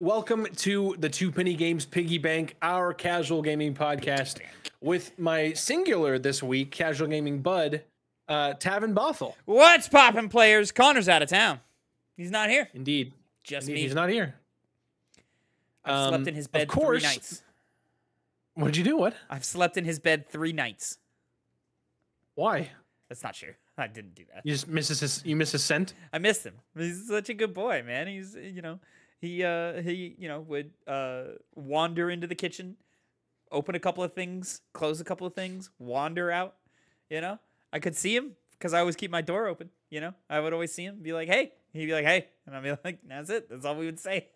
Welcome to the Two Penny Games Piggy Bank, our casual gaming podcast with my singular this week, casual gaming bud, uh, Tavin Bothell. What's poppin', players? Connor's out of town. He's not here. Indeed. Just Indeed, me. He's not here. I've um, slept in his bed of course, three nights. What'd you do? What? I've slept in his bed three nights. Why? That's not true. I didn't do that. You just miss his you miss his scent? I miss him. He's such a good boy, man. He's you know he uh, he you know would uh, wander into the kitchen, open a couple of things, close a couple of things, wander out. You know, I could see him because I always keep my door open. You know, I would always see him, be like, "Hey," he'd be like, "Hey," and I'd be like, "That's it. That's all we would say."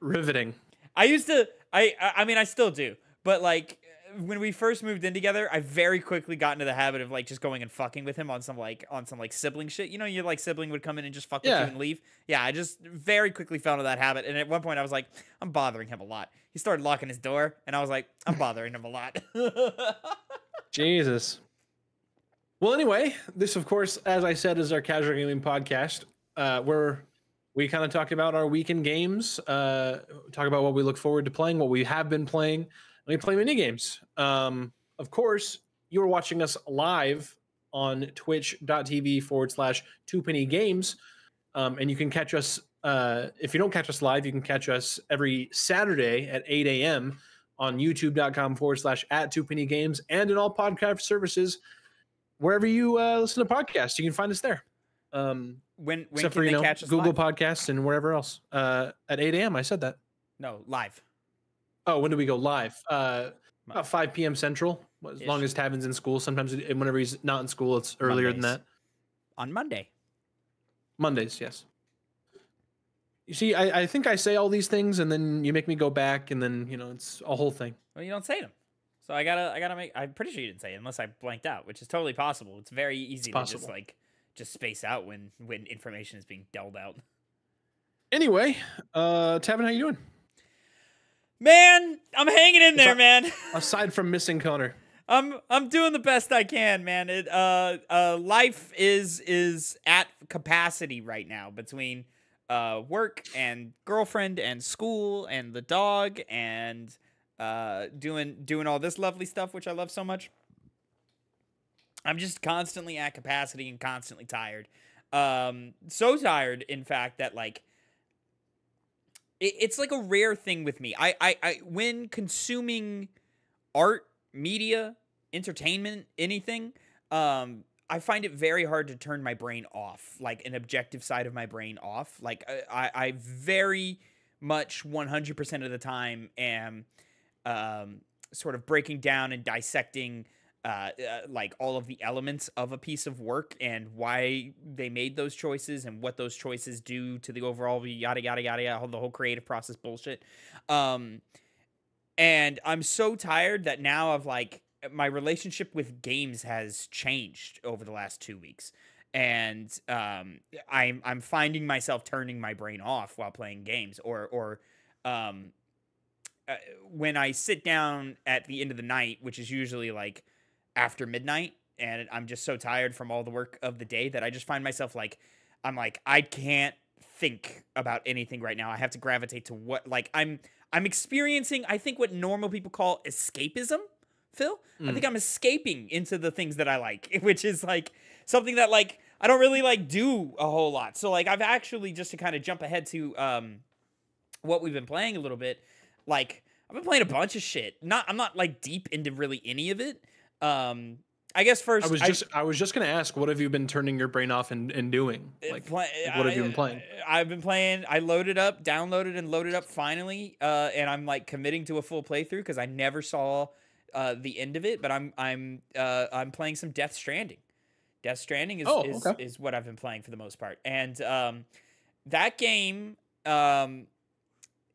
Riveting. I used to. I. I mean, I still do. But like when we first moved in together, I very quickly got into the habit of like just going and fucking with him on some like on some like sibling shit. You know, your like sibling would come in and just fuck yeah. with you and leave. Yeah, I just very quickly fell into that habit. And at one point, I was like, I'm bothering him a lot. He started locking his door, and I was like, I'm bothering him a lot. Jesus. Well, anyway, this, of course, as I said, is our casual gaming podcast uh, where we kind of talk about our weekend games, uh, talk about what we look forward to playing, what we have been playing me play mini games. Um, of course, you are watching us live on twitch.tv forward slash two penny games. Um, and you can catch us, uh, if you don't catch us live, you can catch us every Saturday at 8 a.m. on youtube.com forward slash at two penny games and in all podcast services. Wherever you uh, listen to podcasts, you can find us there. Um, when when can for, they know, catch us? Google live? Podcasts and wherever else. Uh, at 8 a.m. I said that. No, live. Oh, when do we go live? Uh, about 5 p.m. Central. As Ish. long as Tavin's in school. Sometimes, whenever he's not in school, it's earlier Mondays. than that. On Monday. Mondays, yes. You see, I, I think I say all these things, and then you make me go back, and then you know it's a whole thing. Well, you don't say them, so I gotta I gotta make. I'm pretty sure you didn't say it unless I blanked out, which is totally possible. It's very easy it's to just like just space out when when information is being dealt out. Anyway, uh, Tavin, how you doing? Man, I'm hanging in there, man. aside from missing Connor. I'm I'm doing the best I can, man. It uh uh life is is at capacity right now between uh work and girlfriend and school and the dog and uh doing doing all this lovely stuff which I love so much. I'm just constantly at capacity and constantly tired. Um so tired in fact that like it, it's like a rare thing with me. I, I, I when consuming art, media, entertainment, anything, um, I find it very hard to turn my brain off, like an objective side of my brain off. Like uh, I, I very much 100% of the time am um, sort of breaking down and dissecting – uh, uh, like all of the elements of a piece of work and why they made those choices and what those choices do to the overall yada yada yada yada the whole creative process bullshit. Um, and I'm so tired that now I've like my relationship with games has changed over the last two weeks and um, I'm I'm finding myself turning my brain off while playing games, or or um, uh, when I sit down at the end of the night, which is usually like after midnight and I'm just so tired from all the work of the day that I just find myself like I'm like I can't think about anything right now. I have to gravitate to what like I'm I'm experiencing I think what normal people call escapism, Phil. Mm. I think mm. I'm escaping into the things that I like, which is like something that like I don't really like do a whole lot. So like I've actually just to kind of jump ahead to um what we've been playing a little bit, like I've been playing a bunch of shit. Not I'm not like deep into really any of it, um, I guess first I was just I, I, was just gonna ask, what have you been turning your brain off and, and doing? Eh, like play, what have I, you been playing? I've been playing I loaded up, downloaded and loaded up finally, uh, and I'm like committing to a full playthrough because I never saw uh, the end of it, but I'm I'm uh, I'm playing some Death Stranding. Death Stranding is, oh, is, okay. is what I've been playing for the most part. And um, that game um,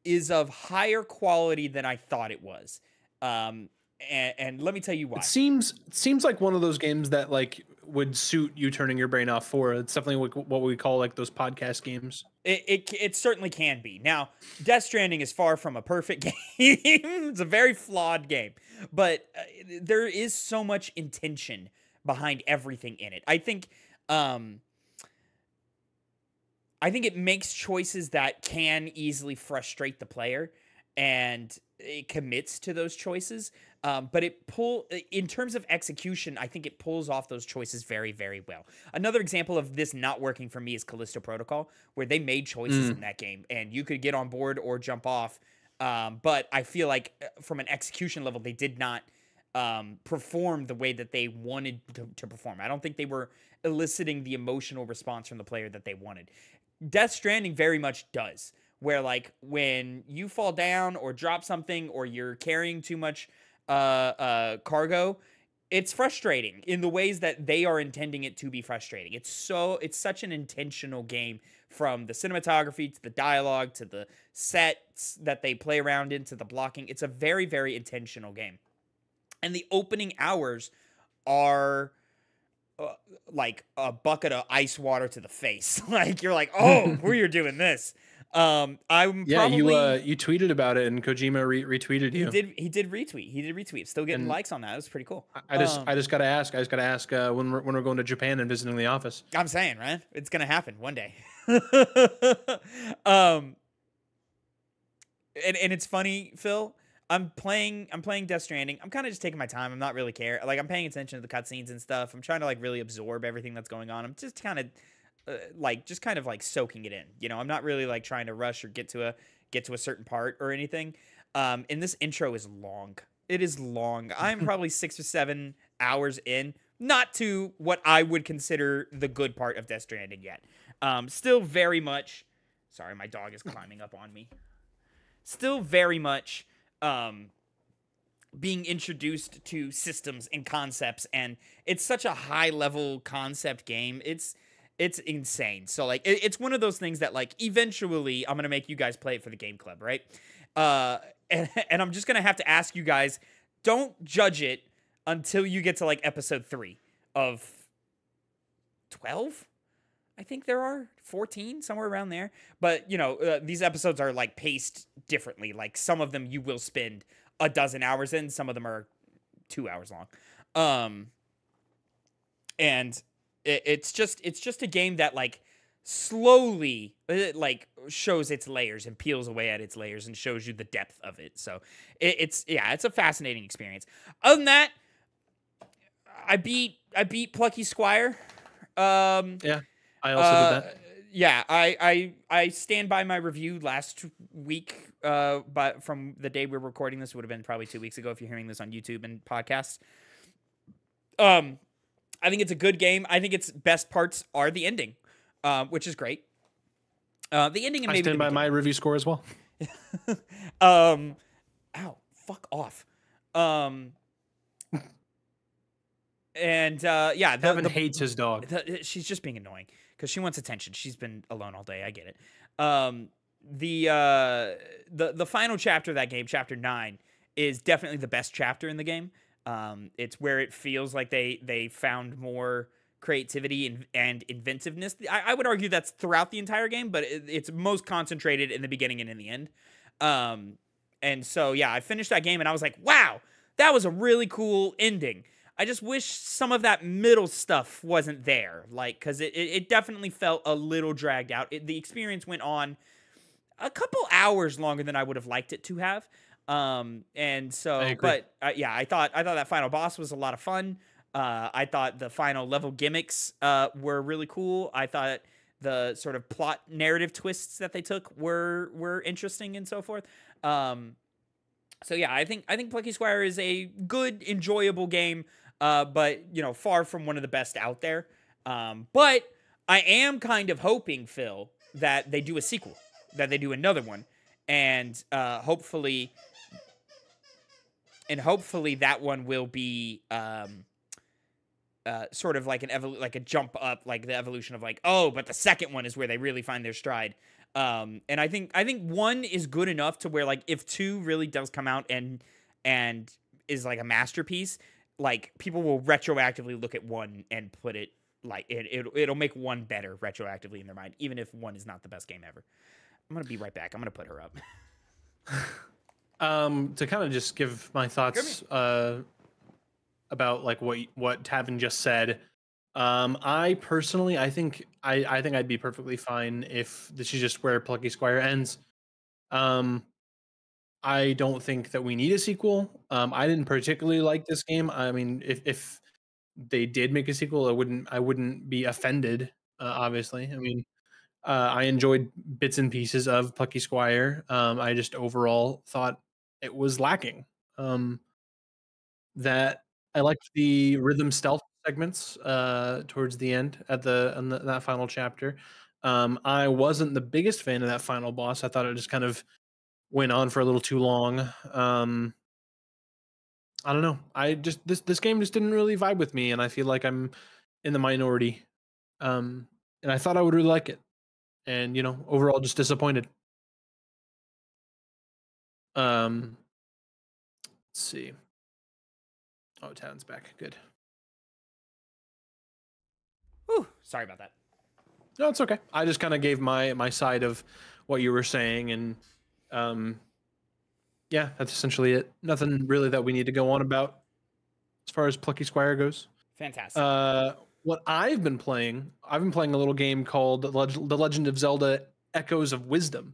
is of higher quality than I thought it was. Um, and, and let me tell you why. It seems seems like one of those games that like would suit you turning your brain off for. It's definitely what we call like those podcast games. It, it, it, certainly can be. Now, Death Stranding is far from a perfect game. it's a very flawed game, but uh, there is so much intention behind everything in it. I think, um, I think it makes choices that can easily frustrate the player, and it commits to those choices. Um, but it pull in terms of execution, I think it pulls off those choices very, very well. Another example of this not working for me is Callisto Protocol, where they made choices mm. in that game, and you could get on board or jump off. Um, but I feel like uh, from an execution level, they did not um, perform the way that they wanted to, to perform. I don't think they were eliciting the emotional response from the player that they wanted. Death Stranding very much does, where like when you fall down or drop something or you're carrying too much uh, uh, cargo, it's frustrating in the ways that they are intending it to be frustrating. It's so it's such an intentional game from the cinematography to the dialogue to the sets that they play around into the blocking. It's a very very intentional game. And the opening hours are uh, like a bucket of ice water to the face. like you're like, "Oh, where you're doing this." Um, I'm yeah. Probably, you uh, you tweeted about it, and Kojima re- retweeted you. He did. He did retweet. He did retweet. Still getting and likes on that. It was pretty cool. I, I just um, I just gotta ask. I just gotta ask uh, when we're when we're going to Japan and visiting the office. I'm saying, right? It's gonna happen one day. um, and and it's funny, Phil. I'm playing I'm playing Death Stranding. I'm kind of just taking my time. I'm not really care. Like I'm paying attention to the cutscenes and stuff. I'm trying to like really absorb everything that's going on. I'm just kind of uh, like just kind of like soaking it in. You know, I'm not really like trying to rush or get to a get to a certain part or anything. Um, and this intro is long. It is long. I'm probably six or seven hours in, not to what I would consider the good part of Death Stranding yet. Um, still very much. Sorry, my dog is climbing up on me. Still very much um, being introduced to systems and concepts, and it's such a high level concept game. It's it's insane. So like it, it's one of those things that like eventually I'm gonna make you guys play it for the game club, right? Uh, and, and I'm just gonna have to ask you guys, don't judge it until you get to like episode three of twelve. I think there are 14 somewhere around there. But you know, uh, these episodes are like paced differently. Like some of them you will spend a dozen hours in, some of them are 2 hours long. Um and it's just it's just a game that like slowly uh, like shows its layers and peels away at its layers and shows you the depth of it. So it, it's yeah, it's a fascinating experience. Other than that, I beat I beat Plucky Squire. Um, yeah, I also uh, did that. Yeah, I, I I stand by my review last week. Uh, but from the day we we're recording this would have been probably two weeks ago if you're hearing this on YouTube and podcasts. Um, I think it's a good game. I think its best parts are the ending, uh, which is great. Uh, the ending and maybe I stand by my review score as well. um, ow, fuck off. Um, and uh, yeah, the, Kevin the, hates his dog. The, uh, she's just being annoying because she wants attention. She's been alone all day. I get it. Um, the uh, the the final chapter of that game, chapter nine, is definitely the best chapter in the game. Um, it's where it feels like they they found more creativity and, and inventiveness. I, I, would argue that's throughout the entire game, but it, it's most concentrated in the beginning and in the end. Um, and so, yeah, I finished that game and I was like, wow, that was a really cool ending. I just wish some of that middle stuff wasn't there, like, because it, it, definitely felt a little dragged out. It, the experience went on a couple hours longer than I would have liked it to have. Um, and so, but uh, yeah, I thought I thought that final boss was a lot of fun. Uh, I thought the final level gimmicks uh, were really cool. I thought the sort of plot narrative twists that they took were were interesting and so forth. Um, so yeah, I think I think Plucky Squire is a good, enjoyable game, uh, but you know, far from one of the best out there. Um, but I am kind of hoping, Phil, that they do a sequel, that they do another one, and uh, hopefully and hopefully that one will be um, uh, sort of like an evol- like a jump up, like the evolution of like oh, but the second one is where they really find their stride. Um, and I think I think one is good enough to where like if two really does come out and and is like a masterpiece, like people will retroactively look at one and put it like it, it it'll make one better retroactively in their mind, even if one is not the best game ever. I'm gonna be right back. I'm gonna put her up. um, to kind of just give my thoughts give uh, about like what what Tavin just said. Um, I personally, I think I, I think I'd be perfectly fine if this is just where Plucky Squire ends. Um, I don't think that we need a sequel. Um, I didn't particularly like this game. I mean, if if they did make a sequel, I wouldn't I wouldn't be offended. Uh, obviously, I mean, uh, I enjoyed bits and pieces of Plucky Squire. Um, I just overall thought it was lacking. Um, that I liked the rhythm stealth segments uh, towards the end at the, the that final chapter. Um, I wasn't the biggest fan of that final boss. I thought it just kind of went on for a little too long. Um, I don't know. I just this this game just didn't really vibe with me, and I feel like I'm in the minority. Um, and I thought I would really like it, and you know, overall, just disappointed. Um, mm-hmm. let's see. Oh, Talon's back. Good. Ooh, sorry about that. No, it's okay. I just kind of gave my my side of what you were saying, and um, yeah, that's essentially it. Nothing really that we need to go on about as far as Plucky Squire goes. Fantastic. Uh, what I've been playing, I've been playing a little game called The Legend of Zelda: Echoes of Wisdom.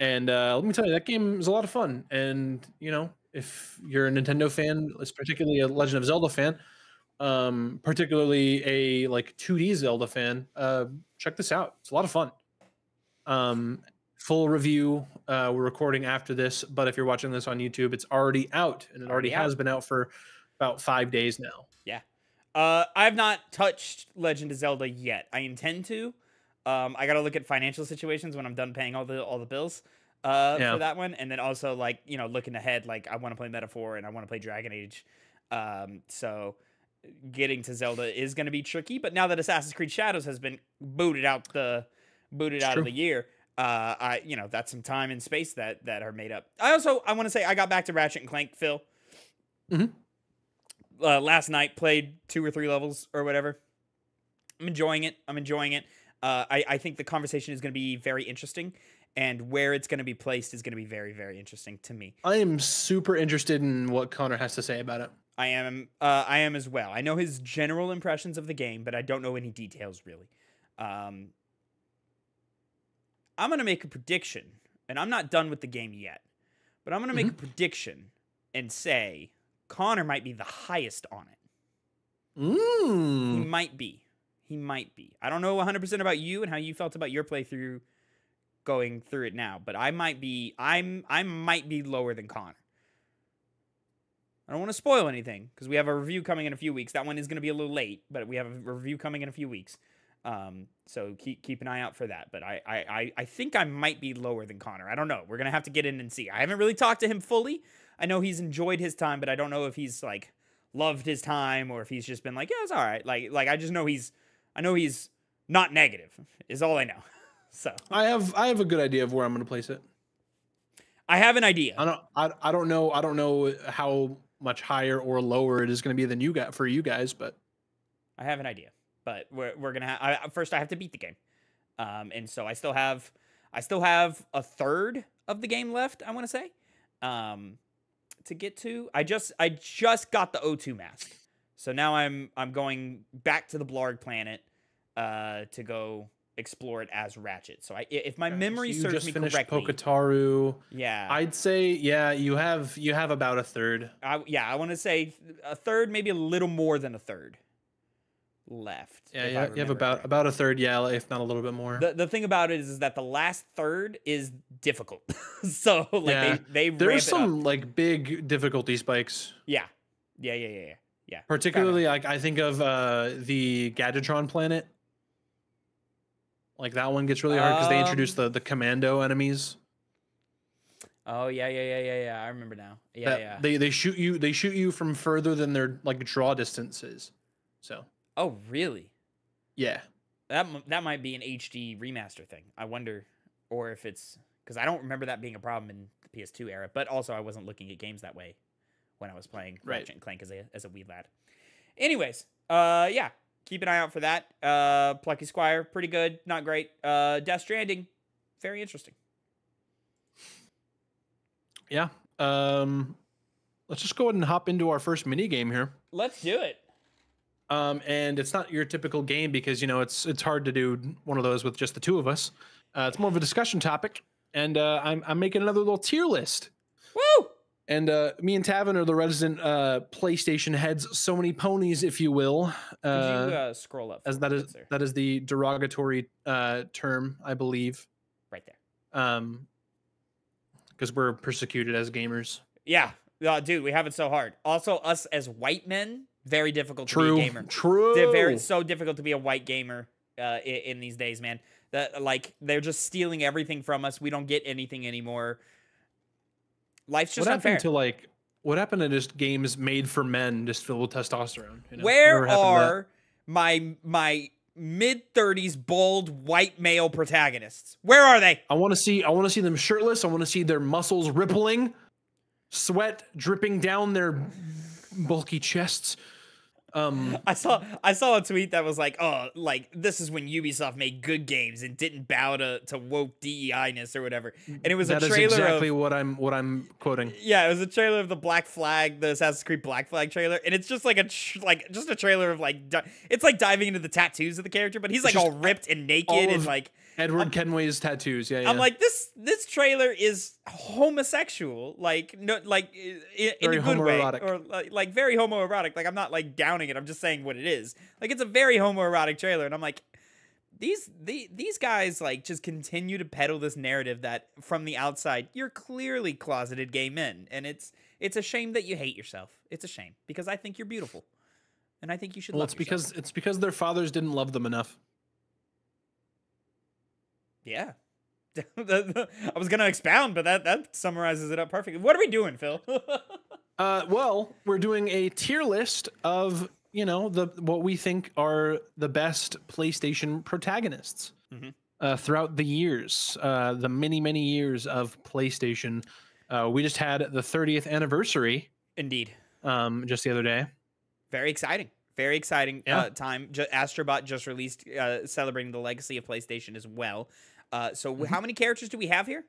And uh, let me tell you, that game is a lot of fun. And you know, if you're a Nintendo fan, particularly a Legend of Zelda fan, um, particularly a like 2D Zelda fan, uh, check this out. It's a lot of fun. Um, full review. Uh, we're recording after this, but if you're watching this on YouTube, it's already out, and it already yeah. has been out for about five days now. Yeah, uh, I've not touched Legend of Zelda yet. I intend to. Um, I got to look at financial situations when I'm done paying all the all the bills uh, yeah. for that one, and then also like you know looking ahead, like I want to play Metaphor and I want to play Dragon Age, um, so getting to Zelda is going to be tricky. But now that Assassin's Creed Shadows has been booted out the booted it's out true. of the year, uh, I you know that's some time and space that that are made up. I also I want to say I got back to Ratchet and Clank, Phil. Mm-hmm. Uh, last night played two or three levels or whatever. I'm enjoying it. I'm enjoying it. Uh, I, I think the conversation is going to be very interesting and where it's going to be placed is going to be very very interesting to me i am super interested in what connor has to say about it i am uh, i am as well i know his general impressions of the game but i don't know any details really um, i'm going to make a prediction and i'm not done with the game yet but i'm going to make mm-hmm. a prediction and say connor might be the highest on it mm. he might be he might be. I don't know 100% about you and how you felt about your playthrough going through it now, but I might be I'm I might be lower than Connor. I don't want to spoil anything because we have a review coming in a few weeks. That one is going to be a little late, but we have a review coming in a few weeks. Um, so keep keep an eye out for that. But I, I I think I might be lower than Connor. I don't know. We're gonna have to get in and see. I haven't really talked to him fully. I know he's enjoyed his time, but I don't know if he's like loved his time or if he's just been like, yeah, it's all right. Like like I just know he's I know he's not negative. Is all I know. so I have I have a good idea of where I'm going to place it. I have an idea. I don't I, I don't know I don't know how much higher or lower it is going to be than you got for you guys, but I have an idea. But we're we're gonna ha- I, first I have to beat the game, um, and so I still have I still have a third of the game left. I want to say. Um, to get to. I just I just got the O2 mask. So now I'm I'm going back to the Blarg planet uh, to go explore it as Ratchet. So I, if my memory so serves me correctly, Poketaru. Yeah, I'd say yeah. You have you have about a third. I, yeah, I want to say a third, maybe a little more than a third left. Yeah, yeah you have about right. about a third. Yeah, if not a little bit more. The, the thing about it is, is that the last third is difficult. so like yeah. they they there's some like big difficulty spikes. Yeah, yeah, yeah, yeah, yeah. Particularly, like I think of uh the Gadgetron planet. Like that one gets really hard because um, they introduced the the commando enemies. Oh yeah, yeah, yeah, yeah, yeah. I remember now. Yeah, that, yeah. They they shoot you they shoot you from further than their like draw distances. So. Oh really? Yeah. That that might be an HD remaster thing. I wonder, or if it's because I don't remember that being a problem in the PS2 era. But also, I wasn't looking at games that way when I was playing right. and Clank as a as a wee lad. Anyways, uh, yeah, keep an eye out for that. Uh, Plucky Squire, pretty good, not great. Uh, Death Stranding, very interesting. Yeah. Um, let's just go ahead and hop into our first mini game here. Let's do it. Um, and it's not your typical game because you know it's it's hard to do one of those with just the two of us. Uh, it's more of a discussion topic, and uh, I'm I'm making another little tier list. Woo! And uh, me and Tavin are the resident uh, PlayStation heads, so many ponies, if you will. Uh, uh, scroll up? As that is there? that is the derogatory uh, term, I believe. Right there. Um, because we're persecuted as gamers. Yeah, uh, dude, we have it so hard. Also, us as white men, very difficult to True. be a gamer. True. They're very so difficult to be a white gamer in, in these days, man. That like they're just stealing everything from us. We don't get anything anymore Life's just what unfair. happened to like what happened to just games made for men just filled with testosterone? You know? Where are my my mid 30s bald white male protagonists? Where are they? I want to see I want to see them shirtless. I want to see their muscles rippling, sweat dripping down their bulky chests. Um, I saw I saw a tweet that was like, "Oh, like this is when Ubisoft made good games and didn't bow to to woke DEI-ness or whatever." And it was a trailer exactly of, what I'm what I'm quoting. Yeah, it was a trailer of the Black Flag, the Assassin's Creed Black Flag trailer, and it's just like a like just a trailer of like it's like diving into the tattoos of the character, but he's like all ripped and naked and like Edward I'm, Kenway's tattoos. Yeah, yeah, I'm like this. This trailer is homosexual. Like no, like in, in a good way, or like, like very homoerotic. Like I'm not like downing it. I'm just saying what it is. Like it's a very homoerotic trailer, and I'm like, these the, these guys like just continue to peddle this narrative that from the outside you're clearly closeted gay men, and it's it's a shame that you hate yourself. It's a shame because I think you're beautiful, and I think you should. Well, it's yourself. because it's because their fathers didn't love them enough yeah. I was gonna expound, but that that summarizes it up perfectly. What are we doing, Phil? uh, well, we're doing a tier list of you know the what we think are the best PlayStation protagonists mm-hmm. uh, throughout the years, uh, the many many years of PlayStation. Uh, we just had the 30th anniversary, indeed, um, just the other day. Very exciting very exciting uh, yeah. uh, time. Astrobot just released, uh, celebrating the legacy of PlayStation as well. Uh, so mm-hmm. how many characters do we have here?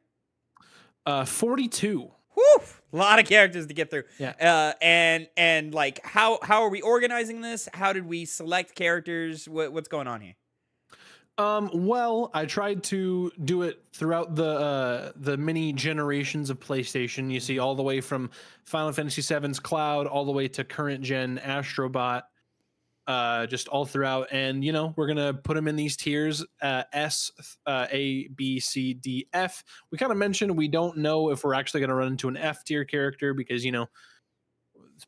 Uh, forty-two. Whew, a lot of characters to get through. Yeah. Uh, and and like how how are we organizing this? How did we select characters? What, what's going on here? Um, well, I tried to do it throughout the uh, the many generations of PlayStation. You see, all the way from Final Fantasy VII's Cloud, all the way to current gen Astrobot, uh, just all throughout. And you know, we're gonna put them in these tiers: uh, S, uh, A, B, C, D, F. We kind of mentioned we don't know if we're actually gonna run into an F tier character because you know.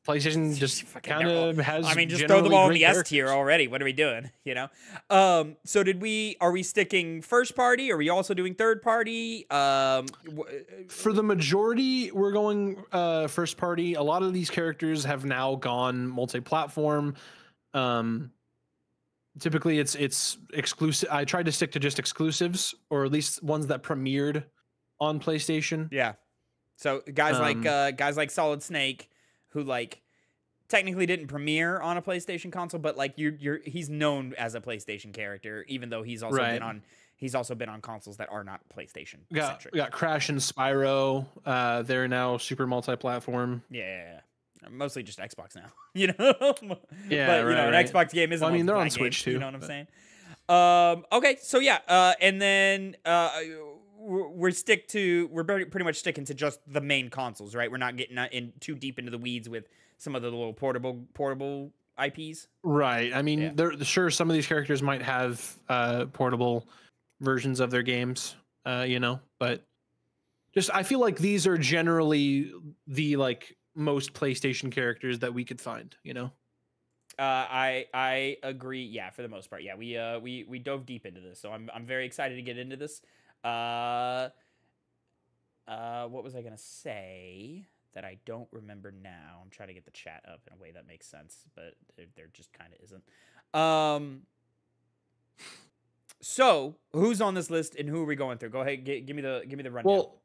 PlayStation just kind of has. I mean, just throw the ball in the S tier already. What are we doing? You know. Um. So did we? Are we sticking first party? Are we also doing third party? Um. Uh, For the majority, we're going uh, first party. A lot of these characters have now gone multi-platform. Um, typically, it's it's exclusive. I tried to stick to just exclusives, or at least ones that premiered on PlayStation. Yeah. So guys um, like uh, guys like Solid Snake, who like technically didn't premiere on a PlayStation console, but like you're you're he's known as a PlayStation character, even though he's also right. been on he's also been on consoles that are not PlayStation. Got, got Crash and Spyro. Uh, they're now super multi-platform. Yeah mostly just Xbox now, you know. yeah, but you right, know, an Xbox game is. Well, I mean, they're on Switch too. You know what but... I'm saying? Um, okay, so yeah, uh, and then uh, we're stick to we're pretty much sticking to just the main consoles, right? We're not getting uh, in too deep into the weeds with some of the little portable portable IPs. Right. I mean, yeah. they're sure some of these characters might have uh, portable versions of their games, uh, you know, but just I feel like these are generally the like most PlayStation characters that we could find, you know. Uh, I I agree. Yeah, for the most part. Yeah, we uh we we dove deep into this, so I'm I'm very excited to get into this. Uh, uh, what was I gonna say that I don't remember now? I'm trying to get the chat up in a way that makes sense, but there, there just kind of isn't. Um. So who's on this list and who are we going through? Go ahead, g- give me the give me the rundown. Well,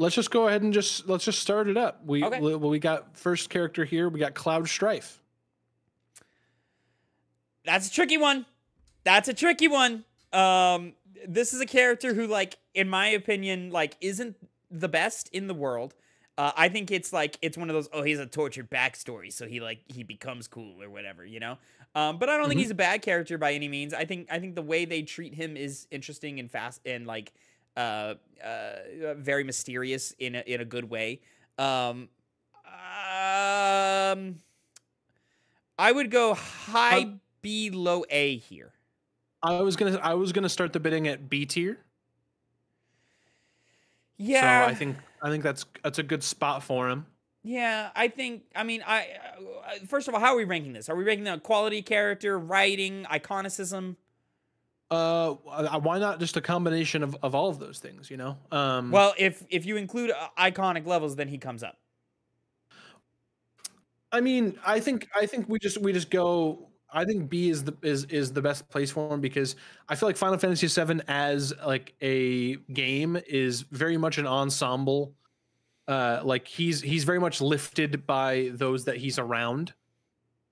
let's just go ahead and just let's just start it up. We okay. we, we got first character here. We got Cloud Strife. That's a tricky one. That's a tricky one. Um, this is a character who, like, in my opinion, like, isn't the best in the world. Uh, I think it's like it's one of those. Oh, he's a tortured backstory, so he like he becomes cool or whatever, you know. Um, but I don't mm-hmm. think he's a bad character by any means. I think I think the way they treat him is interesting and fast and like uh, uh, very mysterious in a, in a good way. Um, um, I would go high um, B, low A here. I was gonna I was gonna start the bidding at B tier. Yeah, so I think I think that's that's a good spot for him. Yeah, I think. I mean, I uh, uh first of all, how are we ranking this? Are we ranking the quality character, writing, iconicism? Uh, uh, why not just a combination of, of all of those things? You know. Um, well, if if you include uh, iconic levels, then he comes up. I mean, I think I think we just we just go. I think B is the is is the best place for him because I feel like Final Fantasy VII as like a game is very much an ensemble. Uh, like he's he's very much lifted by those that he's around,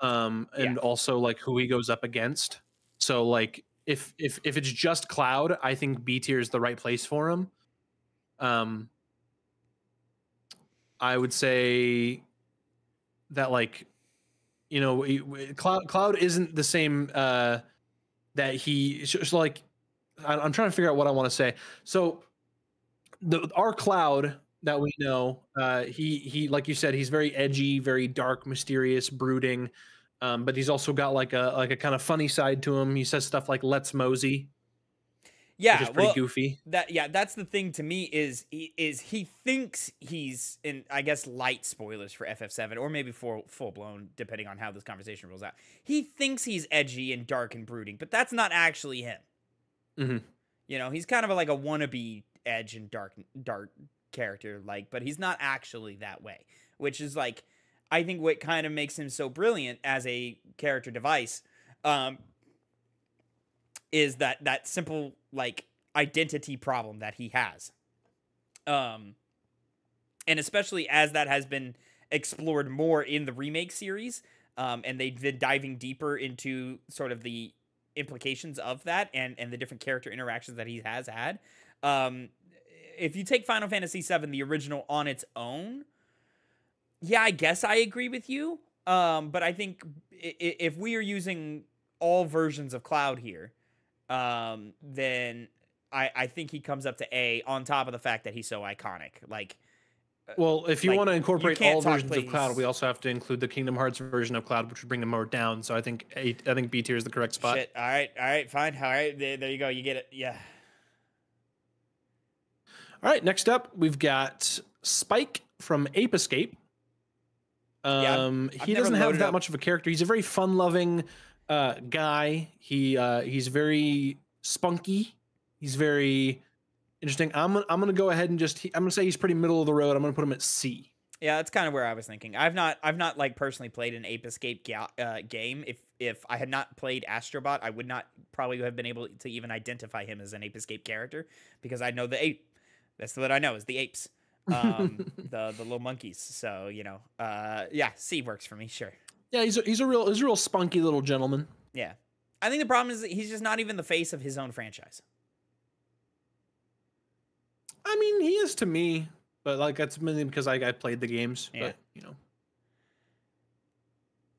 um, and yeah. also like who he goes up against. So like if if if it's just cloud, I think B tier is the right place for him. Um, I would say that like, you know, cloud cloud isn't the same uh, that he so like. I, I'm trying to figure out what I want to say. So, the our cloud that we know, uh, he he like you said, he's very edgy, very dark, mysterious, brooding. Um, but he's also got like a like a kind of funny side to him. He says stuff like "Let's mosey." Yeah, which pretty well, goofy. That yeah, that's the thing to me is is he thinks he's in I guess light spoilers for FF7 or maybe full full blown depending on how this conversation rolls out. He thinks he's edgy and dark and brooding, but that's not actually him. Mm-hmm. You know, he's kind of like a wannabe edge and dark dark character like, but he's not actually that way, which is like I think what kind of makes him so brilliant as a character device um, is that that simple like identity problem that he has. Um, and especially as that has been explored more in the remake series, um, and they've been diving deeper into sort of the implications of that and and the different character interactions that he has had. Um, if you take Final Fantasy VII, the original on its own, yeah, I guess I agree with you. Um, but I think if we are using all versions of cloud here, um, then I, I think he comes up to A on top of the fact that he's so iconic. Like, uh, well, if you like, want to incorporate all versions of cloud, we also have to include the Kingdom Hearts version of cloud, which would bring them more down. So I think A, I think B tier is the correct spot. Shit. All right, all right, fine. All right, there, there you go. You get it. Yeah. All right. Next up, we've got Spike from Ape Escape. Um, yeah, I've, um, I've he doesn't have that much of a character. He's a very fun-loving uh, guy. He uh, he's very spunky. He's very interesting. I'm I'm gonna go ahead and just I'm gonna say he's pretty middle of the road. I'm gonna put him at C. Yeah, that's kind of where I was thinking. I've not I've not like personally played an Ape Escape ga- uh, game. If if I had not played Astrobot, I would not probably have been able to even identify him as an Ape Escape character because I know the ape. That's what I know is the apes um, the the little monkeys. So you know, uh, yeah, C works for me. Sure. Yeah, he's a, he's a real he's a real spunky little gentleman. Yeah, I think the problem is that he's just not even the face of his own franchise. I mean, he is to me, but like that's mainly because I, I played the games. Yeah. But you know.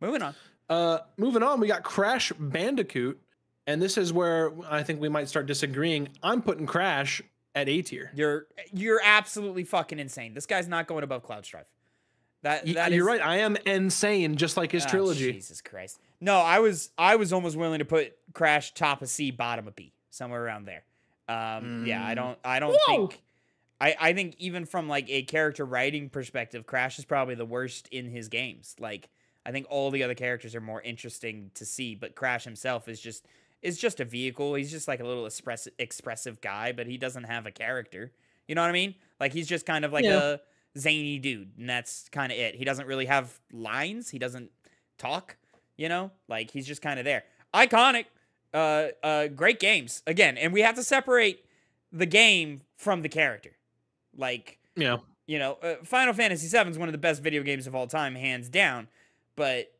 Moving on. Uh, moving on, we got Crash Bandicoot, and this is where I think we might start disagreeing. I'm putting Crash at A tier. You're you're absolutely fucking insane. This guy's not going above Cloud Strife. That, that yeah, is, you're right. I am insane, just like his oh, trilogy. Jesus Christ. No, I was I was almost willing to put Crash top of C, bottom of B, somewhere around there. Um, mm. Yeah, I mm. don't I don't Whoa. think I I think even from like a character writing perspective, Crash is probably the worst in his games. Like I think all the other characters are more interesting to see, but Crash himself is just is just a vehicle. He's just like a little express expressive guy, but he doesn't have a character. You know what I mean? Like he's just kind of like yeah. a zany dude, and that's kind of it. He doesn't really have lines. He doesn't talk. You know, like he's just kind of there. Iconic. Uh, uh, great games again, and we have to separate the game from the character. Like, yeah, you know, uh, Final Fantasy VII is one of the best video games of all time, hands down. But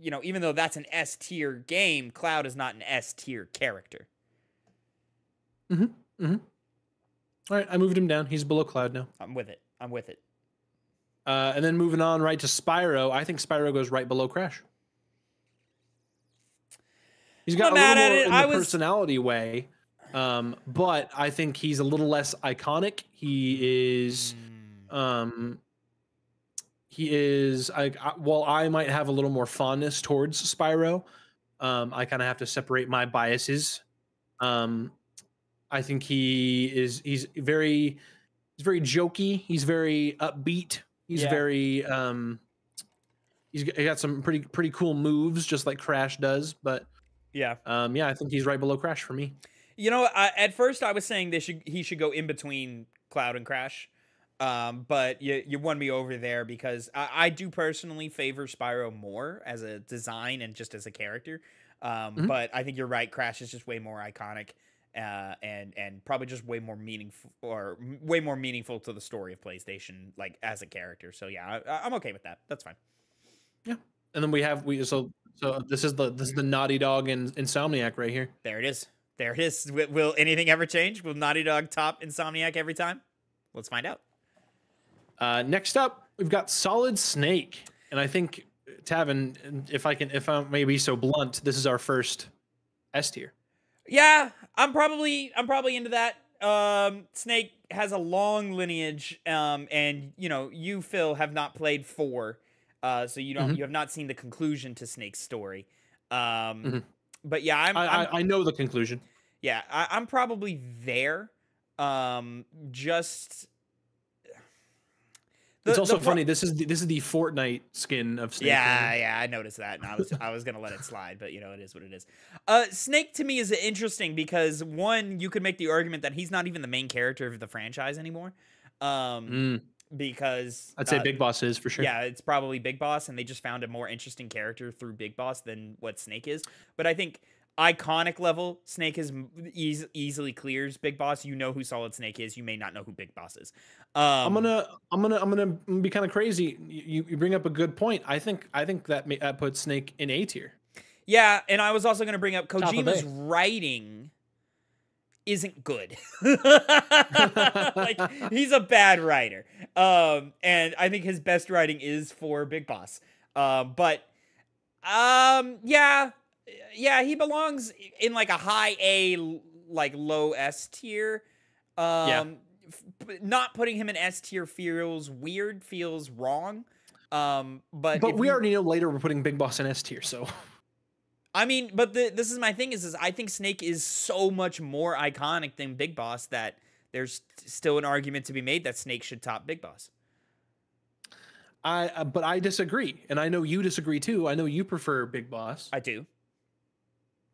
you know, even though that's an S tier game, Cloud is not an S tier character. Mm-hmm. Mm-hmm. All right, I moved him down. He's below Cloud now. I'm with it. I'm with it. Uh, and then moving on right to Spyro. I think Spyro goes right below Crash. He's got a little more in the was... personality way, um, but I think he's a little less iconic. He is, hmm. um, he is I, I while I might have a little more fondness towards Spyro, um, I kind of have to separate my biases. Um, I think he is he's very he's very jokey. He's very upbeat. He's yeah. very um, he's got some pretty pretty cool moves, just like Crash does. But yeah, um, yeah, I think he's right below Crash for me. You know, I, at first I was saying they should he should go in between Cloud and Crash um, but you you won me over there because I, I, do personally favor Spyro more as a design and just as a character. Um, mm-hmm. but I think you're right. Crash is just way more iconic, uh, and and probably just way more meaningful or way more meaningful to the story of PlayStation, like as a character. So yeah, I, I'm okay with that. That's fine. Yeah, and then we have we so so this is the this is the Naughty Dog and Insomniac right here. There it is. There it is. Will, will anything ever change? Will Naughty Dog top Insomniac every time? Let's find out. Uh, next up, we've got Solid Snake, and I think Tavin, if I can, if I may be so blunt, this is our first S tier. Yeah, I'm probably I'm probably into that. Um, Snake has a long lineage, um, and you know you Phil have not played four, uh, so you don't mm-hmm. you have not seen the conclusion to Snake's story. Um, mm-hmm. But yeah, I'm, I, I'm, I know the conclusion. Yeah, I, I'm probably there. Um, just the, it's also pro- funny. This is the, this is the Fortnite skin of Snake. Yeah, right? yeah, I noticed that, and I was I was gonna let it slide, but you know it is what it is. Uh, Snake to me is interesting because one, you could make the argument that he's not even the main character of the franchise anymore, um, mm. because I'd say uh, Big Boss is for sure. Yeah, it's probably Big Boss, and they just found a more interesting character through Big Boss than what Snake is. But I think iconic level, Snake is e easily clears Big Boss. You know who Solid Snake is. You may not know who Big Boss is. Um, I'm gonna, I'm gonna, I'm gonna be kind of crazy. You, you bring up a good point. I think, I think that, may, that puts Snake in A tier. Yeah, and I was also gonna bring up Kojima's writing isn't good. like he's a bad writer, um, and I think his best writing is for Big Boss. Um, but um, yeah, yeah, he belongs in like a high A, like low S tier. Um, yeah. Not putting him in S tier feels weird, feels wrong. Um, but but we you, already know later we're putting Big Boss in S tier, so. I mean, but the, this is my thing is, is I think Snake is so much more iconic than Big Boss that there's still an argument to be made that Snake should top Big Boss. I uh, but I disagree, and I know you disagree too. I know you prefer Big Boss. I do.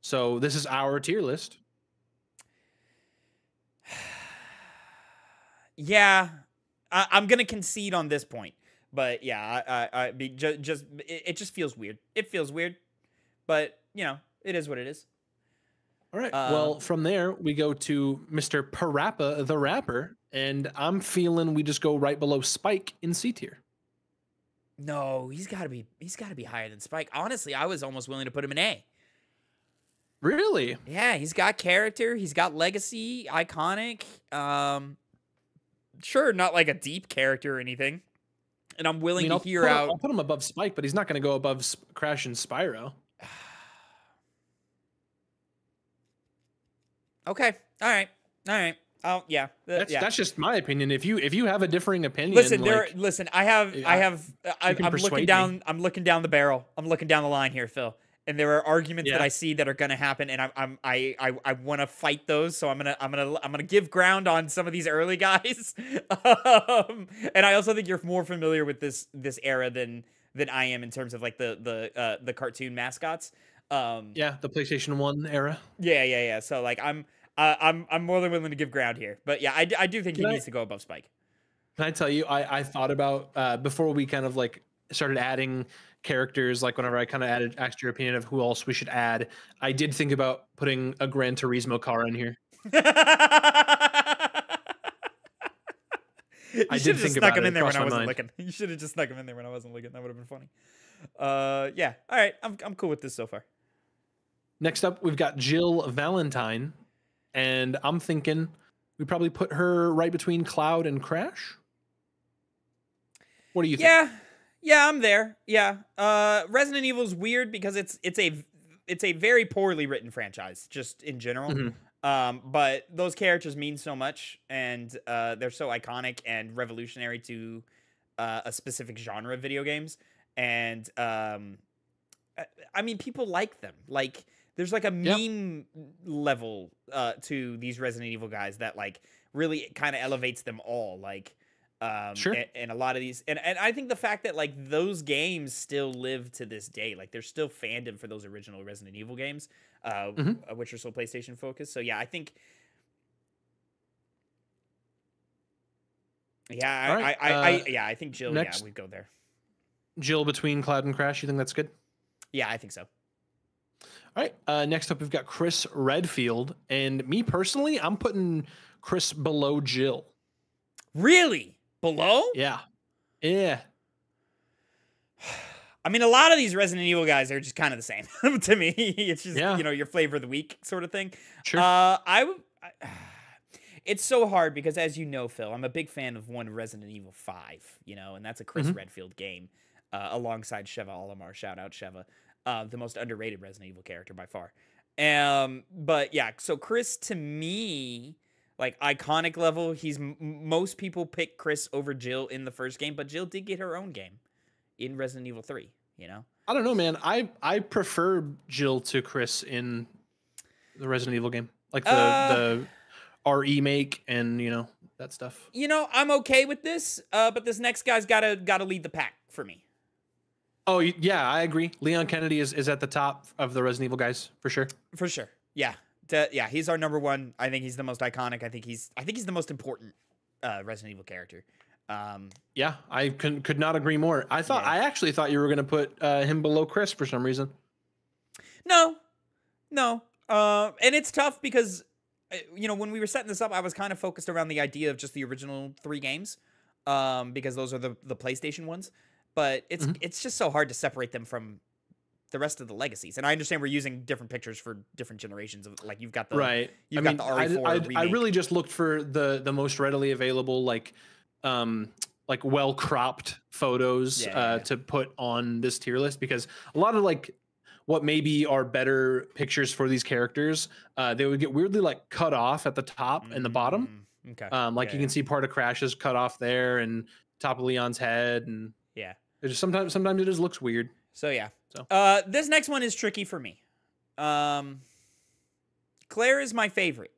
So this is our tier list. yeah, I, am gonna concede on this point, but yeah, I, I, I be, just, just it, it, just feels weird. It feels weird, but you know, it is what it is. All right. Uh, well, from there we go to Mr. Parappa the rapper, and I'm feeling we just go right below Spike in C tier. No, he's got to be he's got to be higher than Spike. Honestly, I was almost willing to put him in A. Really? Yeah, he's got character. He's got legacy, iconic. Um, sure, not like a deep character or anything. And I'm willing I mean, to I'll hear out. Him, I'll put him above Spike, but he's not going to go above Sp Crash and Spyro. okay. All right. All right. Oh yeah, uh, that's, yeah. that's just my opinion. If you if you have a differing opinion, listen. Like, there, listen. I have yeah, I have uh, I, am looking down. Me. I'm looking down the barrel. I'm looking down the line here, Phil and there are arguments yeah. that I see that are going to happen, and I'm, i I I, I want to fight those. So I'm gonna I'm gonna I'm gonna give ground on some of these early guys, um, and I also think you're more familiar with this this era than than I am in terms of like the the uh, the cartoon mascots. Um, yeah, the PlayStation One era. Yeah, yeah, yeah. So like I'm uh, I'm I'm more than willing to give ground here, but yeah, I, I do think can he I, needs to go above Spike. Can I tell you? I I thought about uh, before we kind of like started adding characters. Like whenever I kind of added asked your opinion of who else we should add, I did think about putting a Gran Turismo car in here. I did think snuck about him in there when I wasn't mind. looking. You should have just snuck him in there when I wasn't looking. That would have been funny. Uh, yeah. All right. I'm I'm cool with this so far. Next up, we've got Jill Valentine, and I'm thinking we probably put her right between Cloud and Crash. What do you think? Yeah, yeah, I'm there. Yeah. Uh, Resident Evil's weird because it's it's a it's a very poorly written franchise just in general. Mm-hmm. Um, but those characters mean so much and uh, they're so iconic and revolutionary to uh, a specific genre of video games and um, I, I mean people like them. Like there's like a meme yep. level uh, to these Resident Evil guys that like really kind of elevates them all. Like um, sure. And, and, a lot of these, and, and I think the fact that like those games still live to this day, like there's still fandom for those original Resident Evil games, uh, mm-hmm. Uh, which are so PlayStation focused. So yeah, I think. Yeah, I, right. I, I, uh, I, yeah, I think Jill. Next, yeah, we would go there. Jill between Cloud and Crash. You think that's good? Yeah, I think so. All right. Uh, next up, we've got Chris Redfield, and me personally, I'm putting Chris below Jill. Really? Below? Yeah. Yeah. I mean, a lot of these Resident Evil guys are just kind of the same to me. It's just yeah. you know your flavor of the week sort of thing. Sure. Uh, I, I, it's so hard because as you know, Phil, I'm a big fan of one Resident Evil Five. You know, and that's a Chris mm-hmm. Redfield game, uh, alongside Sheva Alamar. Shout out Sheva, uh, the most underrated Resident Evil character by far. Um, but yeah, so Chris to me like iconic level. He's most people pick Chris over Jill in the first game, but Jill did get her own game in Resident Evil Three. You know, I don't know, man. I I prefer Jill to Chris in the Resident Evil game, like the uh, the RE make and you know that stuff. You know, I'm okay with this, uh, but this next guy's gotta gotta lead the pack for me. Oh yeah, I agree. Leon Kennedy is is at the top of the Resident Evil guys for sure. For sure, yeah to, yeah, he's our number one. I think he's the most iconic. I think he's I think he's the most important uh, Resident Evil character. Um, yeah, I could could not agree more. I thought yeah. I actually thought you were going to put uh, him below Chris for some reason. No, no, uh, and it's tough because uh, you know when we were setting this up, I was kind of focused around the idea of just the original three games um, because those are the the PlayStation ones. But it's mm-hmm. it's just so hard to separate them from the rest of the legacies. And I understand we're using different pictures for different generations of like you've got the right. You've I mean, got the RE4. I, I, I, really just looked for the the most readily available like um like well cropped photos yeah. uh, to put on this tier list because a lot of like what maybe are better pictures for these characters uh, they would get weirdly like cut off at the top mm-hmm. and the bottom. Mm, okay. Um, like yeah, you can see part of Crash's cut off there and top of Leon's head and yeah. It just sometimes sometimes it just looks weird. So yeah, so uh, this next one is tricky for me. Um, Claire is my favorite,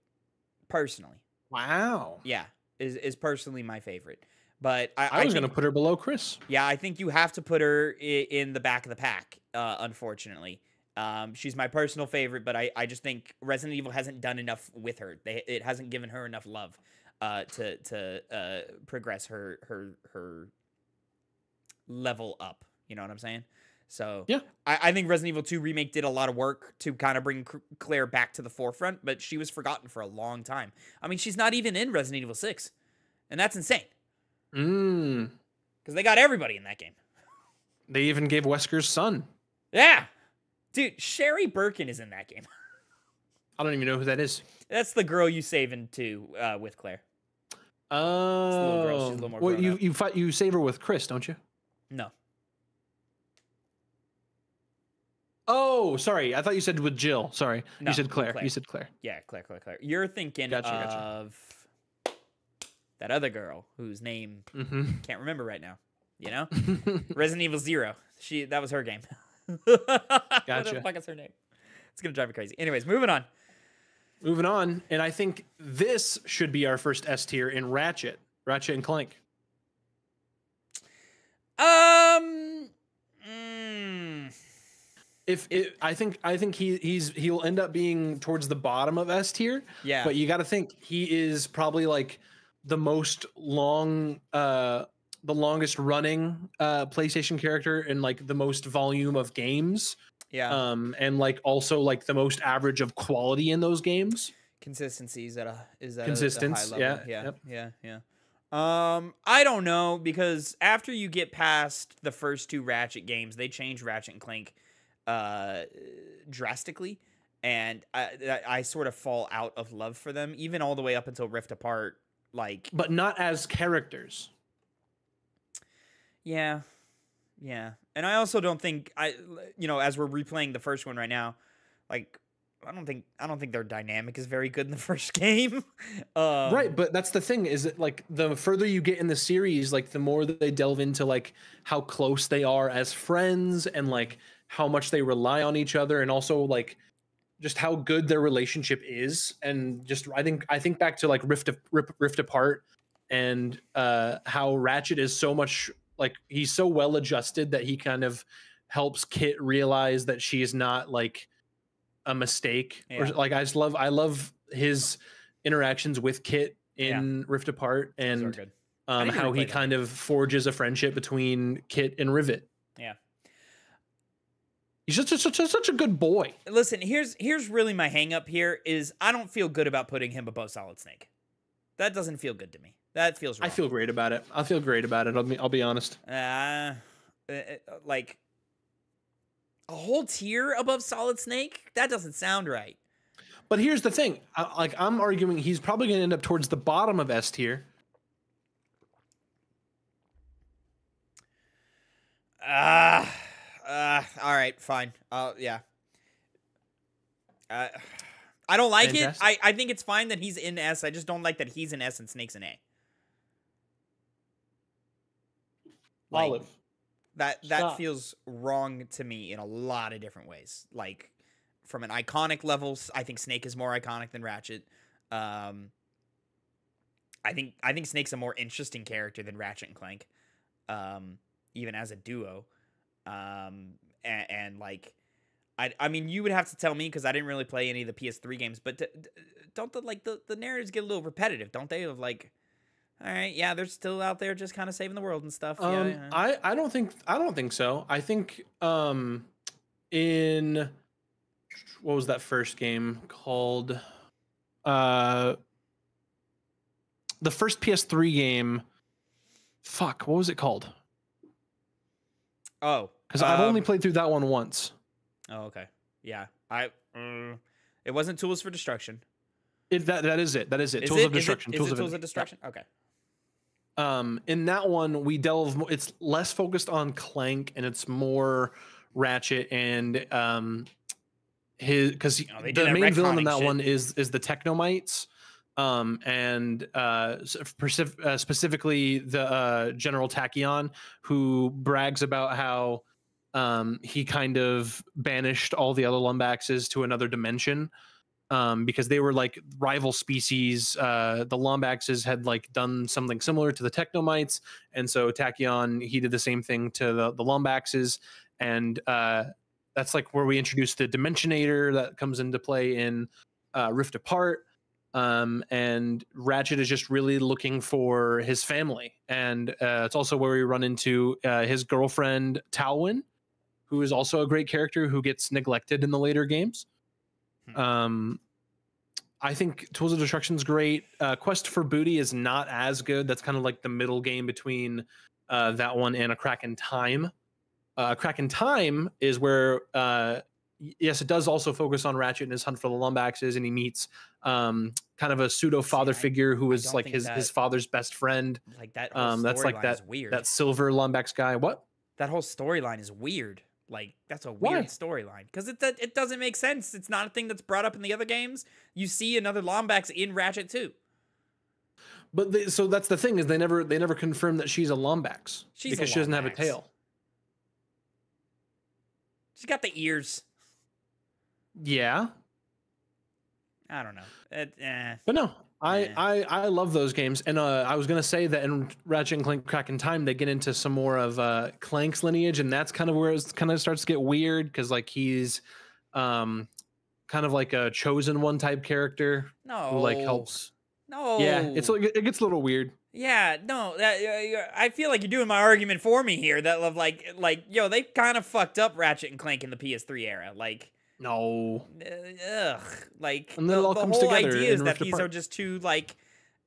personally. Wow. Yeah, is is personally my favorite. But I, I was going to put her below Chris. Yeah, I think you have to put her in the back of the pack. Uh, unfortunately, um, she's my personal favorite, but I, I just think Resident Evil hasn't done enough with her. They, it hasn't given her enough love uh, to to uh, progress her her her level up. You know what I'm saying? So yeah, I, I, think Resident Evil 2 remake did a lot of work to kind of bring Claire back to the forefront, but she was forgotten for a long time. I mean, she's not even in Resident Evil 6, and that's insane. Mm. Because they got everybody in that game. They even gave Wesker's son. Yeah, dude, Sherry Birkin is in that game. I don't even know who that is. That's the girl you save in two uh, with Claire. Oh, it's little girl. a little more. Oh, well, you up. you fight, you save her with Chris, don't you? No. Oh, sorry. I thought you said with Jill. Sorry. No, you said Claire. Claire. You said Claire. Yeah, Claire, Claire, Claire. You're thinking gotcha, of gotcha. that other girl whose name mm-hmm. can't remember right now. You know? Resident Evil Zero. She that was her game. gotcha. what fuck is her name? It's gonna drive me crazy. Anyways, moving on. Moving on. And I think this should be our first S tier in Ratchet. Ratchet and Clank. Um if it, I think I think he he's he'll end up being towards the bottom of S tier. Yeah. But you got to think he is probably like the most long uh the longest running uh PlayStation character and like the most volume of games. Yeah. Um and like also like the most average of quality in those games. Consistency is at a is that consistence. yeah. Yeah. Yep. Yeah. Yeah. Um, I don't know because after you get past the first two Ratchet games, they change Ratchet and Clank uh, drastically, and I, I sort of fall out of love for them, even all the way up until Rift Apart. Like, but not as characters. Yeah, yeah, and I also don't think I, you know, as we're replaying the first one right now, like I don't think I don't think their dynamic is very good in the first game. um, right, but that's the thing is that like the further you get in the series, like the more that they delve into like how close they are as friends and like how much they rely on each other and also like just how good their relationship is and just i think i think back to like rift of, rift, rift apart and uh how ratchet is so much like he's so well adjusted that he kind of helps kit realize that she's not like a mistake yeah. or like i just love i love his interactions with kit in yeah. rift apart and um how he kind that. of forges a friendship between kit and rivet He's just, such a good boy. Listen, here's here's really my hangup. here is I don't feel good about putting him above Solid Snake. That doesn't feel good to me. That feels wrong. I feel great about it. I feel great about it. I'll be, I'll be honest. Uh, uh, uh, like a whole tier above Solid Snake? That doesn't sound right. But here's the thing. I, like I'm arguing he's probably going to end up towards the bottom of S tier. Ah. Uh uh, all right, fine. Uh, yeah. Uh, I don't like Fantastic. it. I, I think it's fine that he's in S. I just don't like that he's in S and Snake's in A. Like, Olive. That that Stop. feels wrong to me in a lot of different ways. Like from an iconic level, I think Snake is more iconic than Ratchet. Um, I think I think Snake's a more interesting character than Ratchet and Clank, um, even as a duo um, and, and like. I, I mean, you would have to tell me because I didn't really play any of the PS3 games. But d- d- don't the like the, the narratives get a little repetitive, don't they? Of like, all right, yeah, they're still out there just kind of saving the world and stuff. Um, yeah, yeah. I I don't think I don't think so. I think um, in what was that first game called? Uh, the first PS3 game. Fuck, what was it called? Oh, because um, I've only um, played through that one once. Oh, okay. Yeah, I. Mm, it wasn't Tools for Destruction. It, that that is it. That is it. Is tools it, of Destruction. It, tools, of, tools of, Destruction. Yeah. Okay. Um, in that one, we delve. More, it's less focused on Clank and it's more Ratchet and um, his because oh, the main villain in that shit. one is is the Technomites. Um, and uh, uh, specifically the uh, General Tachyon, who brags about how um, he kind of banished all the other Lombaxes to another dimension um, because they were like rival species. Uh, the Lombaxes had like done something similar to the Technomites, and so Tachyon he did the same thing to the, the Lombaxes, and uh, that's like where we introduce the Dimensionator that comes into play in uh, Rift Apart. Um, and Ratchet is just really looking for his family, and uh, it's also where we run into uh, his girlfriend Talwyn, who is also a great character who gets neglected in the later games. Hmm. Um, I think Tools of Destruction is great. Uh, Quest for Booty is not as good. That's kind of like the middle game between uh, that one and A Crack in Time. Uh, Crack in Time is where, uh, yes, it does also focus on Ratchet and his hunt for the Lumbaxes, and he meets um, kind of a pseudo father See, I, figure who is like his, that, his father's best friend. Like that. um, that's like that weird. That silver Lumbax guy. What? That whole storyline is weird. Like that's a weird storyline because it it doesn't make sense. It's not a thing that's brought up in the other games. You see another Lombax in Ratchet too. But they, so that's the thing is they never they never confirm that she's a Lombax she's because a Lombax. she doesn't have a tail. She's got the ears. Yeah. I don't know. It, eh. But no, I, I, I love those games, and uh, I was gonna say that in Ratchet and Clank Crack in Time, they get into some more of uh, Clank's lineage, and that's kind of where it kind of starts to get weird because like he's um, kind of like a chosen one type character no. who like helps. No. Yeah, it's like it gets a little weird. Yeah, no, that, uh, I feel like you're doing my argument for me here. That love like, like, yo, they kind of fucked up Ratchet and Clank in the PS3 era. Like, no. Ugh. Like and the, the whole idea is that these apart. are just two like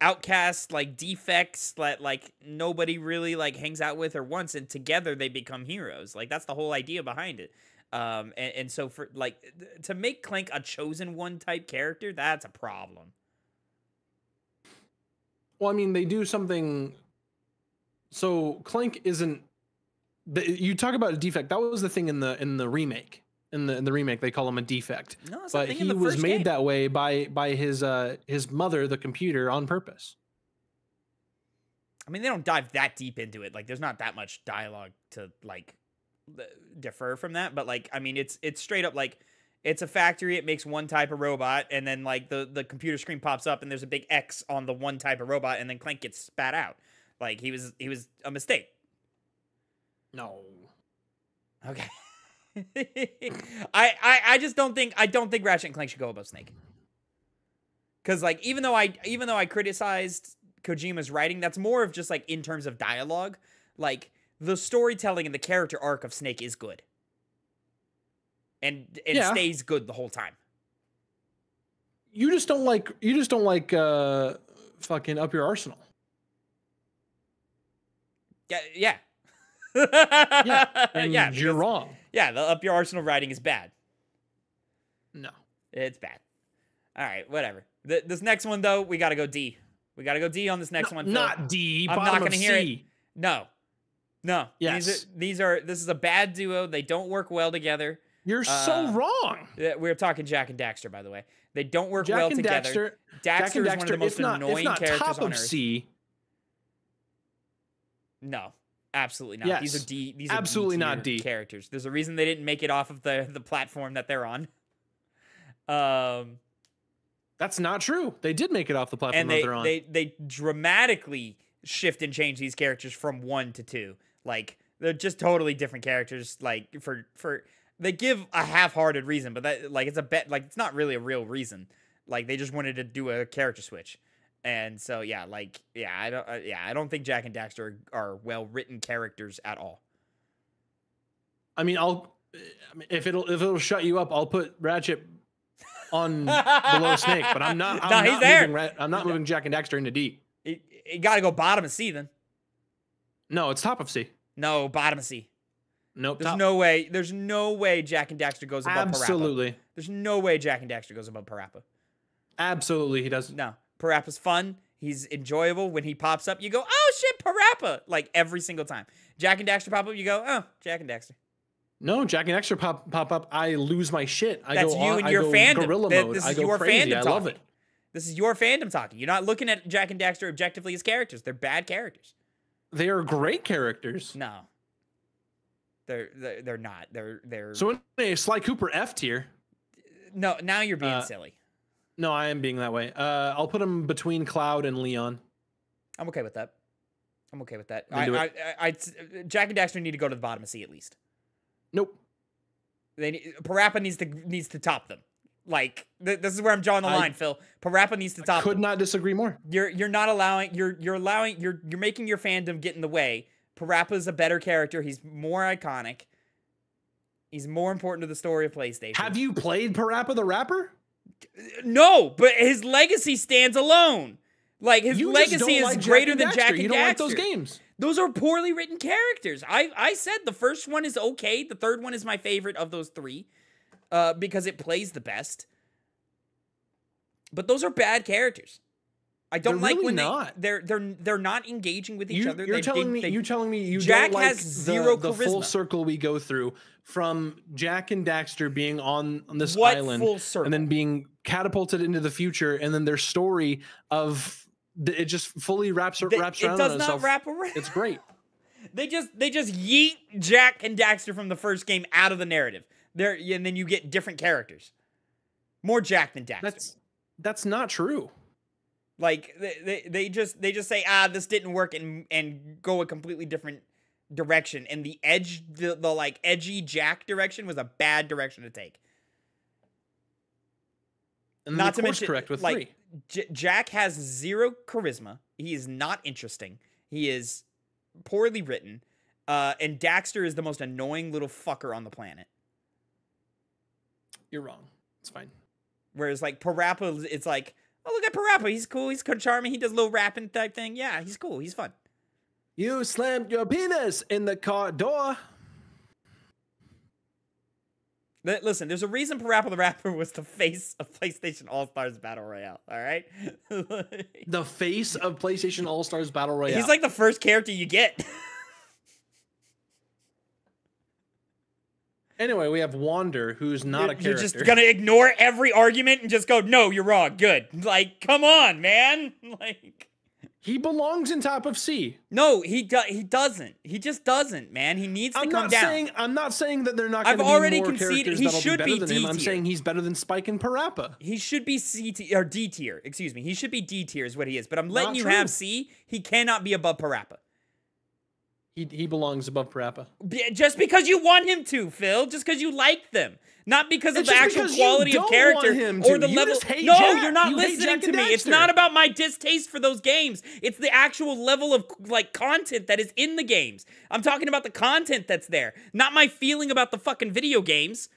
outcasts, like defects that like nobody really like hangs out with or wants, and together they become heroes. Like that's the whole idea behind it. Um, and, and so for like to make Clank a chosen one type character, that's a problem. Well, I mean, they do something. So Clank isn't. You talk about a defect. That was the thing in the in the remake in the in the remake they call him a defect. No, but he was made game. that way by by his uh his mother, the computer, on purpose. I mean, they don't dive that deep into it. Like, there's not that much dialogue to like defer from that. But like, I mean, it's it's straight up like it's a factory. It makes one type of robot, and then like the the computer screen pops up, and there's a big X on the one type of robot, and then Clank gets spat out. Like he was he was a mistake. No. Okay. I, I I just don't think I don't think Ratchet and Clank should go above Snake. Cause like even though I even though I criticized Kojima's writing, that's more of just like in terms of dialogue. Like the storytelling and the character arc of Snake is good. And it yeah. stays good the whole time. You just don't like you just don't like uh fucking up your arsenal. Yeah, yeah, yeah, yeah, you're wrong. Yeah, the up your arsenal riding is bad. No, it's bad. All right, whatever. Th- this next one though, we got to go D. We got to go D on this next no, one. Phil. Not D. I'm not going to hear C. it. No, no. Yes. These are, these are, This is a bad duo. They don't work well together. You're uh, so wrong. We are talking Jack and Daxter, by the way. They don't work Jack well together. Daxter, Daxter, Daxter, is one of the most annoying not, characters on earth. C. No, Absolutely not. Yes. These are D. These absolutely are not D characters. There's a reason they didn't make it off of the the platform that they're on. Um, that's not true. They did make it off the platform and they, they're on. They they dramatically shift and change these characters from one to two. Like they're just totally different characters. Like for for they give a half-hearted reason, but that like it's a bet. Like it's not really a real reason. Like they just wanted to do a character switch. And so yeah, like yeah, I don't uh, yeah, I don't think Jack and Daxter are, are well written characters at all. I mean, I'll I mean, if it'll if it'll shut you up, I'll put Ratchet on below Snake, but I'm not. I'm no, he's not there. Moving, I'm not moving Jack and Daxter into D. It, it got to go bottom of C then. No, it's top of C. No, bottom of C. Nope. There's top. no way. There's no way Jack and Daxter goes above Absolutely. Parappa. There's no way Jack and Daxter goes above Parappa. Absolutely, he doesn't. No. Parappa's fun. He's enjoyable. When he pops up, you go, oh shit, Parappa! Like every single time. Jack and Daxter pop up, you go, oh, Jack and Daxter. No, Jack and Daxter pop pop up. I lose my shit. I That's go you on, and your fandom. Gorilla mode. This is I go your crazy. fandom. Talking. I love it. This is your fandom talking. You're not looking at Jack and Daxter objectively as characters. They're bad characters. They are great characters. No, they're they're, they're not. They're they're. So in a Sly Cooper F tier. No, now you're being uh, silly. No, I am being that way. Uh, I'll put him between Cloud and Leon. I'm okay with that. I'm okay with that. I, I, I, I, Jack and Daxter need to go to the bottom of C at least. Nope. They need, Parappa needs to needs to top them. Like th this is where I'm drawing the line, Phil. Parappa needs to top. I could them. not disagree more. You're you're not allowing you're you're allowing you're you're making your fandom get in the way. Parappa's a better character. He's more iconic. He's more important to the story of PlayStation. Have you played Parappa the Rapper? No, but his legacy stands alone. Like his you legacy is like greater Jack than Jack and You don't Daxter. like those games. Those are poorly written characters. I I said the first one is okay. The third one is my favorite of those three, uh, because it plays the best. But those are bad characters. I don't they're like really when not. they are they're, they're they're not engaging with each you, other. You're they, telling they, me they, you telling me you Jack like has zero the, the full circle we go through from Jack and Daxter being on, on this what island and then being catapulted into the future, and then their story of it just fully wraps the, wraps around. It does not itself. wrap around. It's great. they just they just yeet Jack and Daxter from the first game out of the narrative. There and then you get different characters, more Jack than Daxter. That's that's not true. Like they, they, they just they just say ah this didn't work and and go a completely different direction and the edge the, the like edgy jack direction was a bad direction to take and not to mention correct with like, three J- jack has zero charisma he is not interesting he is poorly written uh, and daxter is the most annoying little fucker on the planet you're wrong it's fine whereas like parappa it's like oh look at parappa he's cool he's charming he does a little rapping type thing yeah he's cool he's fun you slammed your penis in the car door. Listen, there's a reason Parappa the Rapper was the face of PlayStation All Stars Battle Royale. All right, the face of PlayStation All Stars Battle Royale. He's like the first character you get. anyway, we have Wander, who's not you're, a character. You're just gonna ignore every argument and just go, "No, you're wrong." Good. Like, come on, man. Like. He belongs in top of C. No, he do- he doesn't. He just doesn't, man. He needs to I'm come not down. Saying, I'm not saying that they're not. I've already conceded. He should be, be D tier. I'm saying he's better than Spike and Parappa. He should be C tier or D tier. Excuse me. He should be D tier is what he is. But I'm letting not you true. have C. He cannot be above Parappa. He he belongs above Parappa. Just because you want him to, Phil. Just because you like them not because of the actual quality of character or the you level. no, Jack. you're not you listening to me. It's not about my distaste for those games. It's the actual level of like content that is in the games. I'm talking about the content that's there, not my feeling about the fucking video games.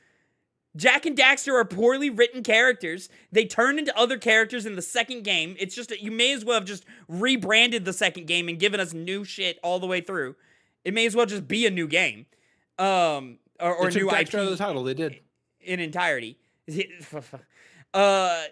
Jack and Daxter are poorly written characters. They turn into other characters in the second game. It's just that you may as well have just rebranded the second game and given us new shit all the way through. It may as well just be a new game. Um, or, or new IP. Out of the title. They did in entirety. uh,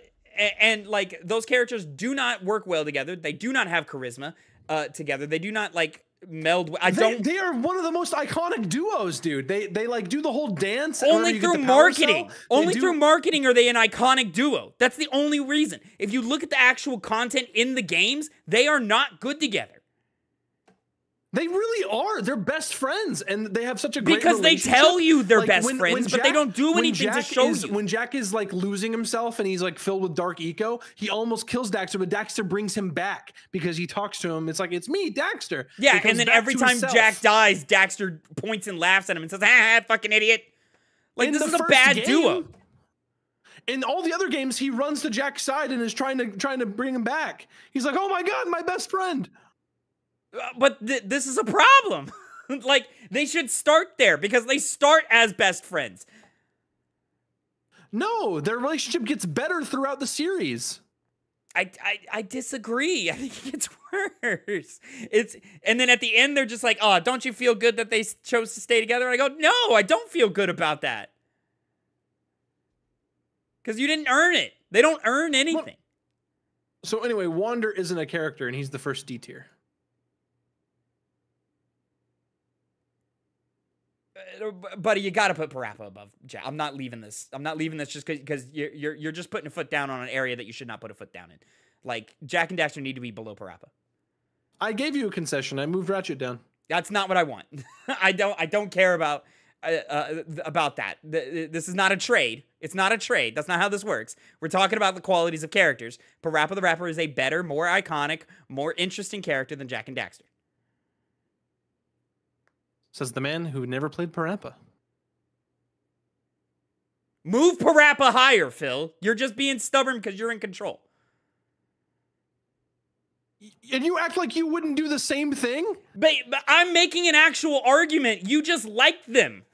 and like those characters do not work well together. They do not have charisma uh, together. They do not like meld. I they, don't. They are one of the most iconic duos, dude. They they like do the whole dance. Only through marketing. Only do... through marketing are they an iconic duo. That's the only reason. If you look at the actual content in the games, they are not good together. They really are. They're best friends, and they have such a great because they tell you they're like, best when, friends, when Jack, but they don't do anything to show is, you. When Jack is like losing himself and he's like filled with dark eco, he almost kills Daxter, but Daxter brings him back because he talks to him. It's like it's me, Daxter. Yeah, and then every time himself. Jack dies, Daxter points and laughs at him and says, "Ah, fucking idiot!" Like In this is a bad game, duo. In all the other games, he runs to Jack's side and is trying to trying to bring him back. He's like, "Oh my god, my best friend." Uh, but th this is a problem. like, they should start there because they start as best friends. No, their relationship gets better throughout the series. I, I, I disagree. I think it gets worse. It's and then at the end they're just like, "Oh, don't you feel good that they chose to stay together?" And I go, "No, I don't feel good about that." Cuz you didn't earn it. They don't earn anything. Well, so anyway, Wander isn't a character and he's the first D tier. buddy, you got to put Parappa above. Jack. I'm not leaving this. I'm not leaving this just because you're, you're you're just putting a foot down on an area that you should not put a foot down in. Like Jack and Daxter need to be below Parappa. I gave you a concession. I moved Ratchet down. That's not what I want. I don't. I don't care about uh, uh about that. This is not a trade. It's not a trade. That's not how this works. We're talking about the qualities of characters. Parappa the Rapper is a better, more iconic, more interesting character than Jack and Daxter. Says the man who never played Parappa. Move Parappa higher, Phil. You're just being stubborn because you're in control. And you act like you wouldn't do the same thing? But, but I'm making an actual argument. You just like them.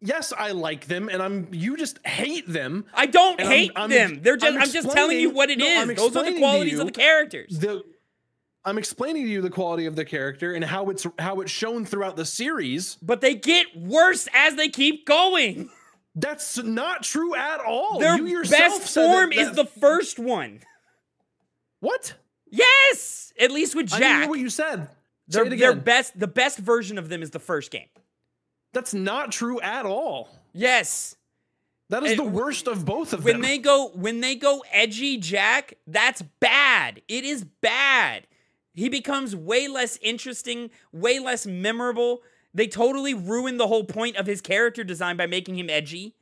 Yes, I like them, and I'm you just hate them. I don't hate I'm, I'm, them. They're just I'm, I'm just telling you what it no, is. Those are the qualities of the characters. The I'm explaining to you the quality of the character and how it's how it's shown throughout the series. But they get worse as they keep going. That's not true at all. Their you best form that, that, is the first one. What? Yes, at least with Jack. what you said. Their, their best, the best version of them is the first game. That's not true at all. Yes. That is the worst of both of when them. When they go when they go edgy Jack, that's bad. It is bad. He becomes way less interesting, way less memorable. They totally ruin the whole point of his character design by making him edgy.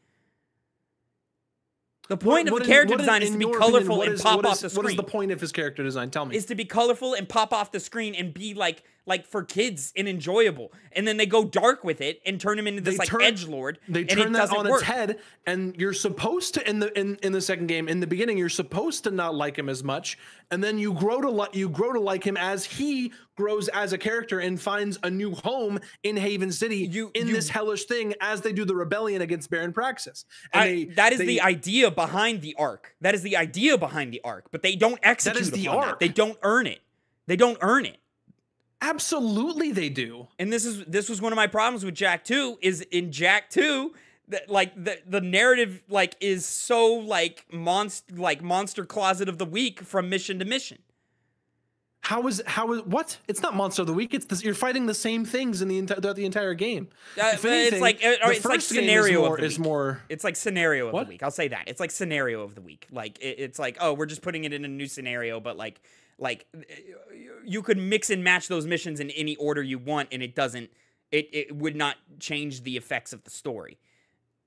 The point what, of the character is, design is, is to be colorful opinion, and is, pop off the screen. What is the point of his character design? Tell me. Is to be colorful and pop off the screen and be like – like for kids and enjoyable. And then they go dark with it and turn him into this they like edge lord. They turn that on work. its head, and you're supposed to in the in, in the second game in the beginning you're supposed to not like him as much, and then you grow to like you grow to like him as he grows as a character and finds a new home in Haven City you, in you, this hellish thing as they do the rebellion against Baron Praxis. And I, they, that is they, the idea behind the arc. That is the idea behind the arc, but they don't execute that is the arc. That. They don't earn it. They don't earn it. Absolutely they do. And this is this was one of my problems with Jack 2 is in Jack 2 that like the the narrative like is so like monster like monster closet of the week from mission to mission. How is how is what? It's not monster of the week. It's this, you're fighting the same things in the throughout the entire game. Uh, uh anything, uh, it's like it, it's like scenario is more, is more, It's like scenario of what? the week. I'll say that. It's like scenario of the week. Like it, it's like oh we're just putting it in a new scenario, but like like eh, you could mix and match those missions in any order you want and it doesn't it, it would not change the effects of the story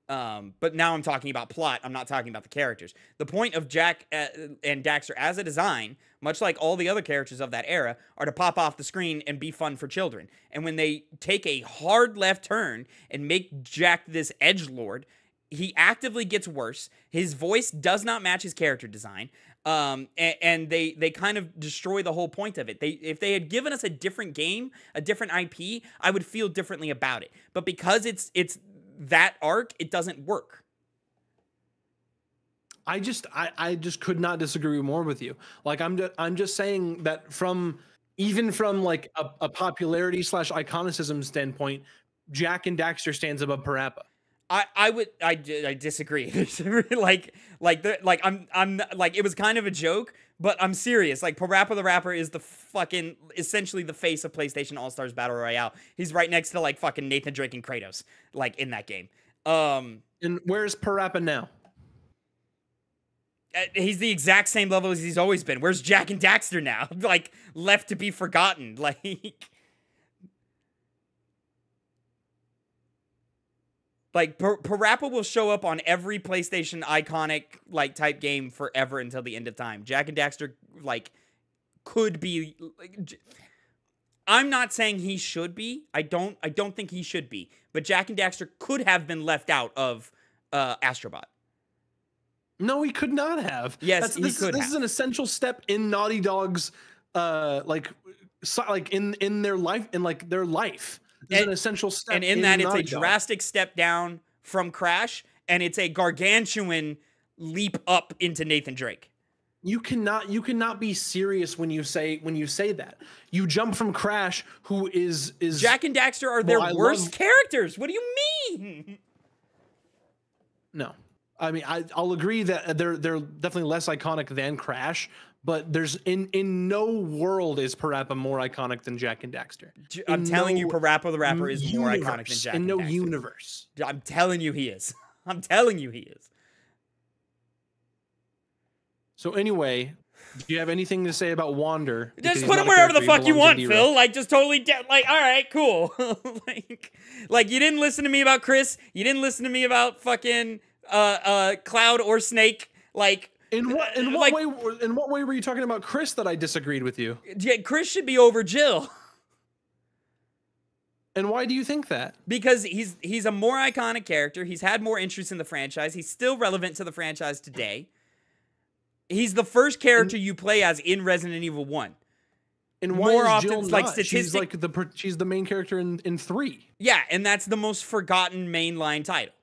um, but now i'm talking about plot i'm not talking about the characters the point of jack eh, and daxter as a design much like all the other characters of that era are to pop off the screen and be fun for children and when they take a hard left turn and make jack this edge lord he actively gets worse. His voice does not match his character design um, and, and, they they kind of destroy the whole point of it. They if they had given us a different game, a different IP, I would feel differently about it. But because it's it's that arc, it doesn't work. I just I, I just could not disagree more with you. Like I'm just, I'm just saying that from even from like a, a popularity slash iconicism standpoint, Jack and Daxter stands above Parappa. I, I would I, I disagree like like the, like I'm I'm like it was kind of a joke but I'm serious like Parappa the Rapper is the fucking essentially the face of PlayStation All Stars Battle Royale he's right next to like fucking Nathan Drake and Kratos like in that game um and where's Parappa now uh, he's the exact same level as he's always been where's Jack and Daxter now like left to be forgotten like Like Parappa will show up on every PlayStation iconic like type game forever until the end of time. Jack and Daxter like could be like, I'm not saying he should be. I don't I don't think he should be. But Jack and Daxter could have been left out of uh Astrobot. No, he could not have. Yes, That's, he this, could. This have. is an essential step in Naughty Dog's uh like so, like in in their life in like their life is an essential step. And in, in that, it's a drastic step down from Crash, and it's a gargantuan leap up into Nathan Drake. You cannot you cannot be serious when you say when you say that. You jump from Crash, who is is Jack and Daxter are their worst love... characters. What do you mean? No. I mean, I, will agree that they're they're definitely less iconic than Crash, but there's in in no world is Parappa more iconic than Jack and Daxter. In I'm telling no you, Parappa the rapper is universe, more iconic than Jack. In no Daxter. universe, I'm telling you, he is. I'm telling you, he is. So anyway, do you have anything to say about Wander? Just put him wherever the fuck you want, Phil. Like, just totally, like, all right, cool. like, like you didn't listen to me about Chris. You didn't listen to me about fucking uh, uh, Cloud or Snake. Like, in what in what like, way in what way were you talking about Chris that I disagreed with you? Yeah, Chris should be over Jill. And why do you think that? Because he's he's a more iconic character. He's had more interest in the franchise. He's still relevant to the franchise today. He's the first character you play as in Resident Evil One. And why more often, Jill like not? statistic, she's like the she's the main character in in three. Yeah, and that's the most forgotten mainline title.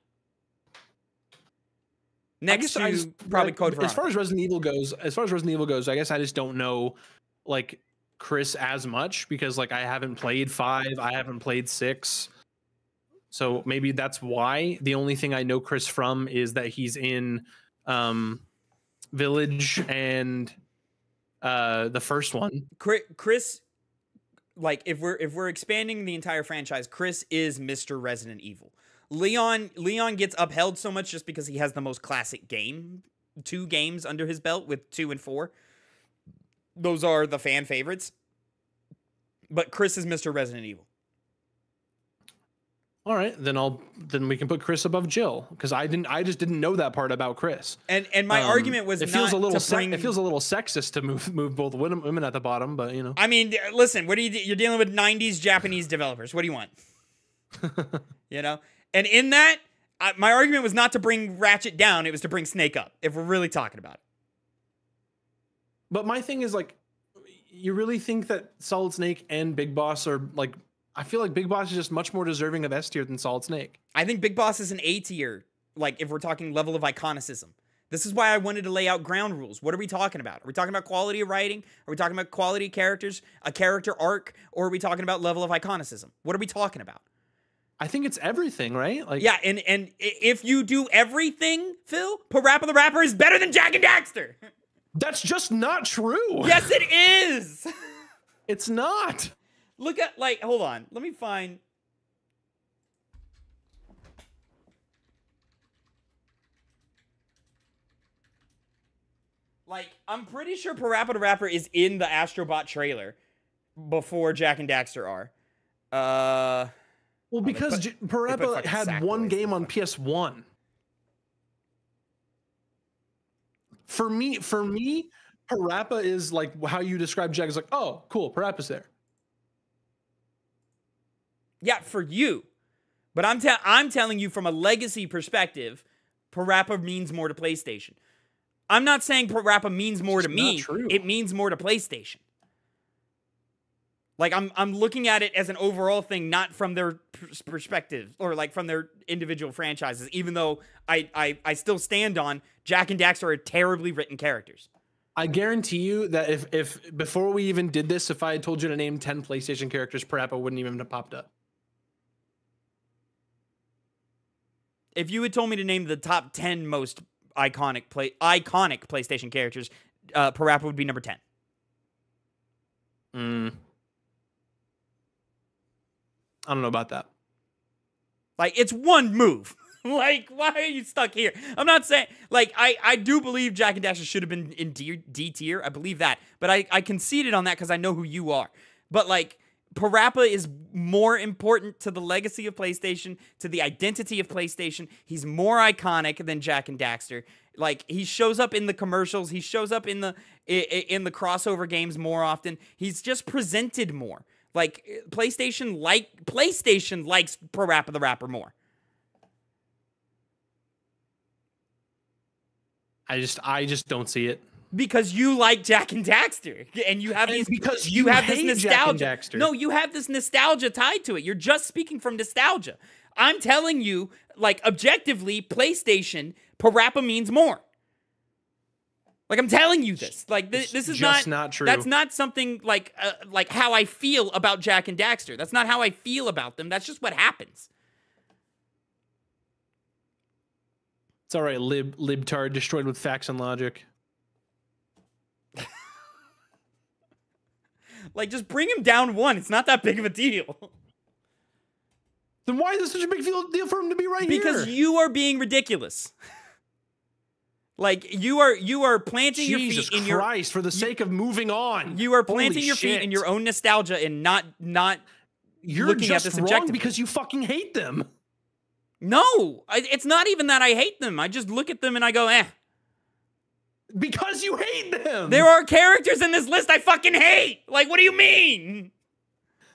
Next I guess, to I just, probably Code Veronica. As far as Resident Evil goes, as far as Resident Evil goes, I guess I just don't know like Chris as much because like I haven't played 5, I haven't played 6. So maybe that's why the only thing I know Chris from is that he's in um Village and uh the first one. Chris like if we're if we're expanding the entire franchise, Chris is Mr. Resident Evil. Leon Leon gets upheld so much just because he has the most classic game, two games under his belt with 2 and 4. Those are the fan favorites. But Chris is Mr. Resident Evil. All right, then I'll then we can put Chris above Jill because I didn't I just didn't know that part about Chris. And and my um, argument was it feels a little bring, it feels a little sexist to move move both women, women at the bottom, but you know. I mean, listen, what do you you're dealing with '90s Japanese developers? What do you want? you know, and in that, I, my argument was not to bring Ratchet down, it was to bring Snake up, if we're really talking about it. But my thing is like, you really think that Solid Snake and Big Boss are like, I feel like Big Boss is just much more deserving of S tier than Solid Snake. I think Big Boss is an A tier, like, if we're talking level of iconicism. This is why I wanted to lay out ground rules. What are we talking about? Are we talking about quality of writing? Are we talking about quality characters, a character arc, or are we talking about level of iconicism? What are we talking about? I think it's everything, right? Like yeah, and and if you do everything, Phil, Parappa the Rapper is better than Jack and Daxter. That's just not true. Yes, it is. it's not. Look at like, hold on, let me find. Like, I'm pretty sure Parappa the Rapper is in the Astrobot trailer before Jack and Daxter are. Uh. Well, because J- Parappa had one game on PS1. For me, for me, Parappa is like how you describe Jack is like, oh, cool, Parappa's there. Yeah, for you. But I'm I'm telling you from a legacy perspective, Parappa means more to PlayStation. I'm not saying Parappa means more it's to me. True. It means more to PlayStation. Like I'm I'm looking at it as an overall thing, not from their perspective or like from their individual franchises. Even though I I, I still stand on Jack and Daxter are terribly written characters. I guarantee you that if if before we even did this, if I had told you to name ten PlayStation characters per app, I wouldn't even have popped up. If you had told me to name the top ten most iconic play iconic PlayStation characters, uh, per app would be number ten. Mm. I don't know about that. Like it's one move. like why are you stuck here? I'm not saying like I I do believe Jack and Daxter should have been in D, D tier. I believe that, but I I conceded on that because I know who you are. But like Parappa is more important to the legacy of PlayStation, to the identity of PlayStation. He's more iconic than Jack and Daxter. Like he shows up in the commercials, he shows up in the in the crossover games more often. He's just presented more. Like eh, PlayStation like PlayStation likes Pro Rapper the Rapper more. I just I just don't see it. Because you like Jack and Daxter, and you have and these, because you, you have this nostalgia. No, you have this nostalgia tied to it. You're just speaking from nostalgia. I'm telling you, like objectively, PlayStation Parappa means more. Like I'm telling you this. Like th- this is not, not true. That's not something like uh, like how I feel about Jack and Daxter. That's not how I feel about them. That's just what happens. It's all right, lib libtard destroyed with facts and logic. like just bring him down one. It's not that big of a deal. Then why is it such a big deal for him to be right because here? Because you are being ridiculous. Like you are you are planting Jesus your feet in Christ, your for the sake of moving on. You are planting Holy your shit. feet in your own nostalgia and not not You're looking just at this wrong because you fucking hate them. No, I, it's not even that I hate them. I just look at them and I go, eh. Because you hate them. There are characters in this list I fucking hate. Like, what do you mean?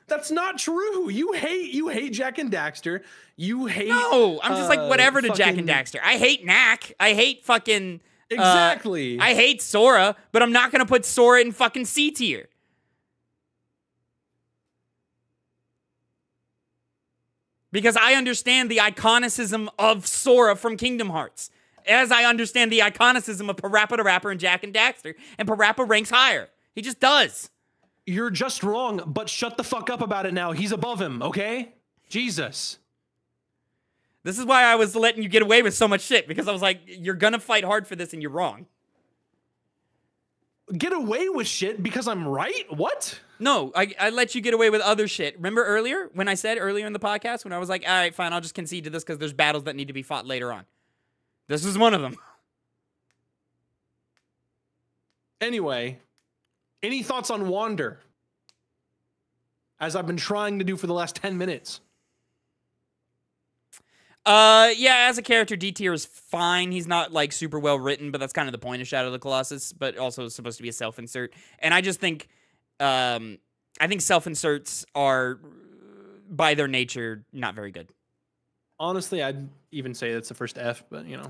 That's not true. You hate you hate Jack and Daxter. You hate No, I'm just uh, like whatever to fucking... Jack and Daxter. I hate Knack. I hate fucking uh, Exactly. Uh, I hate Sora, but I'm not gonna put Sora in fucking C tier. Because I understand the iconicism of Sora from Kingdom Hearts. As I understand the iconicism of Parappa the Rapper and Jack and Daxter, and Parappa ranks higher. He just does. You're just wrong, but shut the fuck up about it now. He's above him, okay? Jesus. This is why I was letting you get away with so much shit because I was like, you're gonna fight hard for this and you're wrong. Get away with shit because I'm right? What? No, I, I let you get away with other shit. Remember earlier when I said earlier in the podcast when I was like, all right, fine, I'll just concede to this because there's battles that need to be fought later on. This is one of them. Anyway, any thoughts on Wander? As I've been trying to do for the last 10 minutes. Uh, yeah, as a character, D tier is fine. He's not like super well written, but that's kind of the point of Shadow of the Colossus. But also supposed to be a self insert, and I just think, um, I think self inserts are by their nature not very good. Honestly, I'd even say that's the first F, but you know.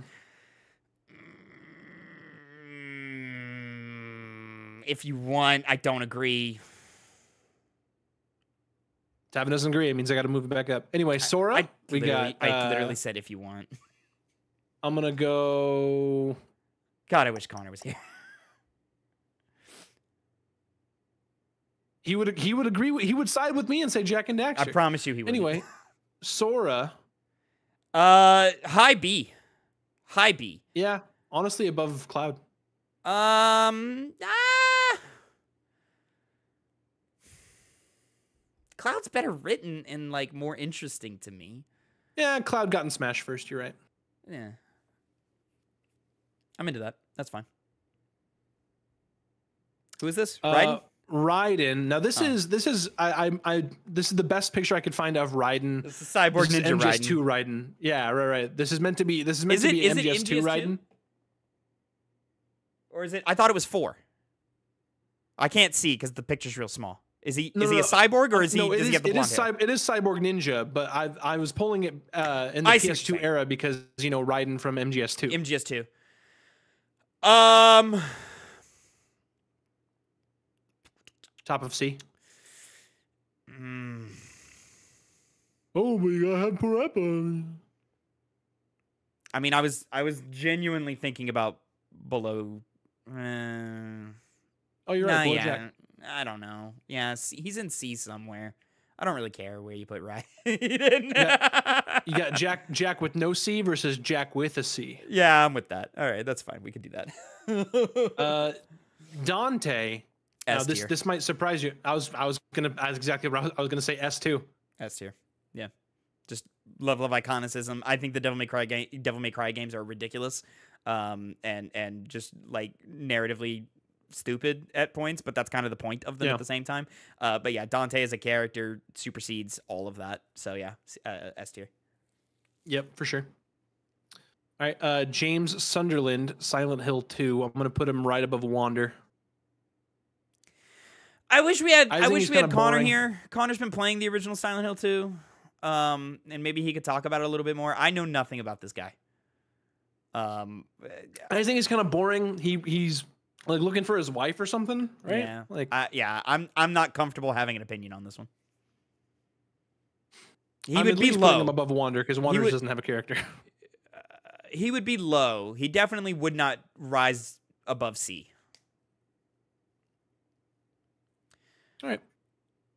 if you want, I don't agree. Tavin doesn't agree. It means I got to move it back up. Anyway, Sora, I, I we got. I uh, literally said if you want. I'm gonna go. God, I wish Connor was here. he would he would agree. he would side with me and say Jack and Daxter. I promise you, he would. Anyway, Sora. Uh, high B, high B. Yeah, honestly, above Cloud. Um. Ah! Cloud's better written and like more interesting to me. Yeah, Cloud got in Smash first. You're right. Yeah, I'm into that. That's fine. Who is this? Uh, Raiden. Uh, Raiden. Now this oh. is this is I, I, I this is the best picture I could find of Raiden. This is Cyborg this Ninja MGS2 Raiden. Raiden. Yeah, right, right. This is meant to be. This is meant is it, to be MGS2, MGS2 Raiden. Or is it? I thought it was four. I can't see because the picture's real small. Is he no, is no, he a cyborg or is no, he does is, he have the blonde it is, hair? it is cyborg ninja, but I I was pulling it uh, in the I PS2 era because you know Raiden from MGS2. MGS2. Um, top of C. Mm. Oh, we gotta have Parappa. I mean, I was I was genuinely thinking about below. Uh, oh, you're nah, right, yeah. I don't know. Yeah, he's in C somewhere. I don't really care where you put right. You got Jack Jack with no C versus Jack with a C. Yeah, I'm with that. All right, that's fine. We can do that. uh, Dante. Now, this this might surprise you. I was I was gonna as exactly I was gonna say S two. S tier. Yeah. Just level of iconicism. I think the Devil May Cry game Devil May Cry games are ridiculous. Um and and just like narratively stupid at points, but that's kind of the point of them yeah. at the same time. Uh, but yeah, Dante as a character supersedes all of that. So yeah, uh, S tier. Yep, for sure. All right, uh, James Sunderland, Silent Hill 2. I'm going to put him right above Wander. I wish we had I, I wish we had Connor boring. here. Connor's been playing the original Silent Hill 2. Um, and maybe he could talk about it a little bit more. I know nothing about this guy. Um, I think he's kind of boring. He he's like looking for his wife or something, right? Yeah. Like, uh, yeah, I'm I'm not comfortable having an opinion on this one. He I'm would be low him above Wander because Wander would, doesn't have a character. Uh, he would be low. He definitely would not rise above C. All right,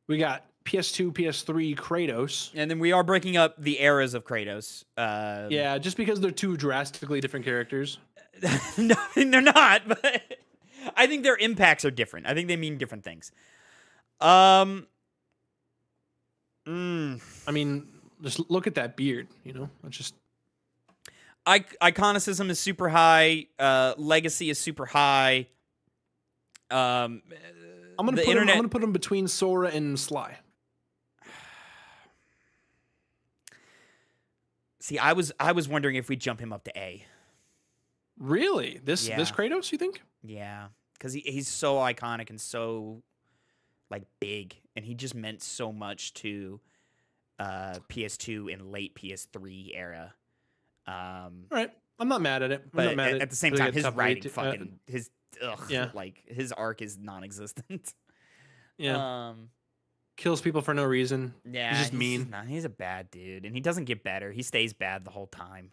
we got PS2, PS3, Kratos, and then we are breaking up the eras of Kratos. Uh, yeah, just because they're two drastically different characters. no, they're not. But I think their impacts are different. I think they mean different things. Um, mm. I mean, just look at that beard. You know, it's just I- iconicism is super high. Uh, legacy is super high. Um, I'm gonna put internet... him, I'm gonna put him between Sora and Sly. See, I was I was wondering if we jump him up to A. Really? This yeah. this Kratos, you think? Yeah because he, he's so iconic and so like big and he just meant so much to uh, ps2 and late ps3 era um, All right i'm not mad at it I'm but at, at, the same time his writing to, uh, fucking uh, his ugh, yeah. like his arc is non-existent yeah um, kills people for no reason yeah he's just he's mean not, he's a bad dude and he doesn't get better he stays bad the whole time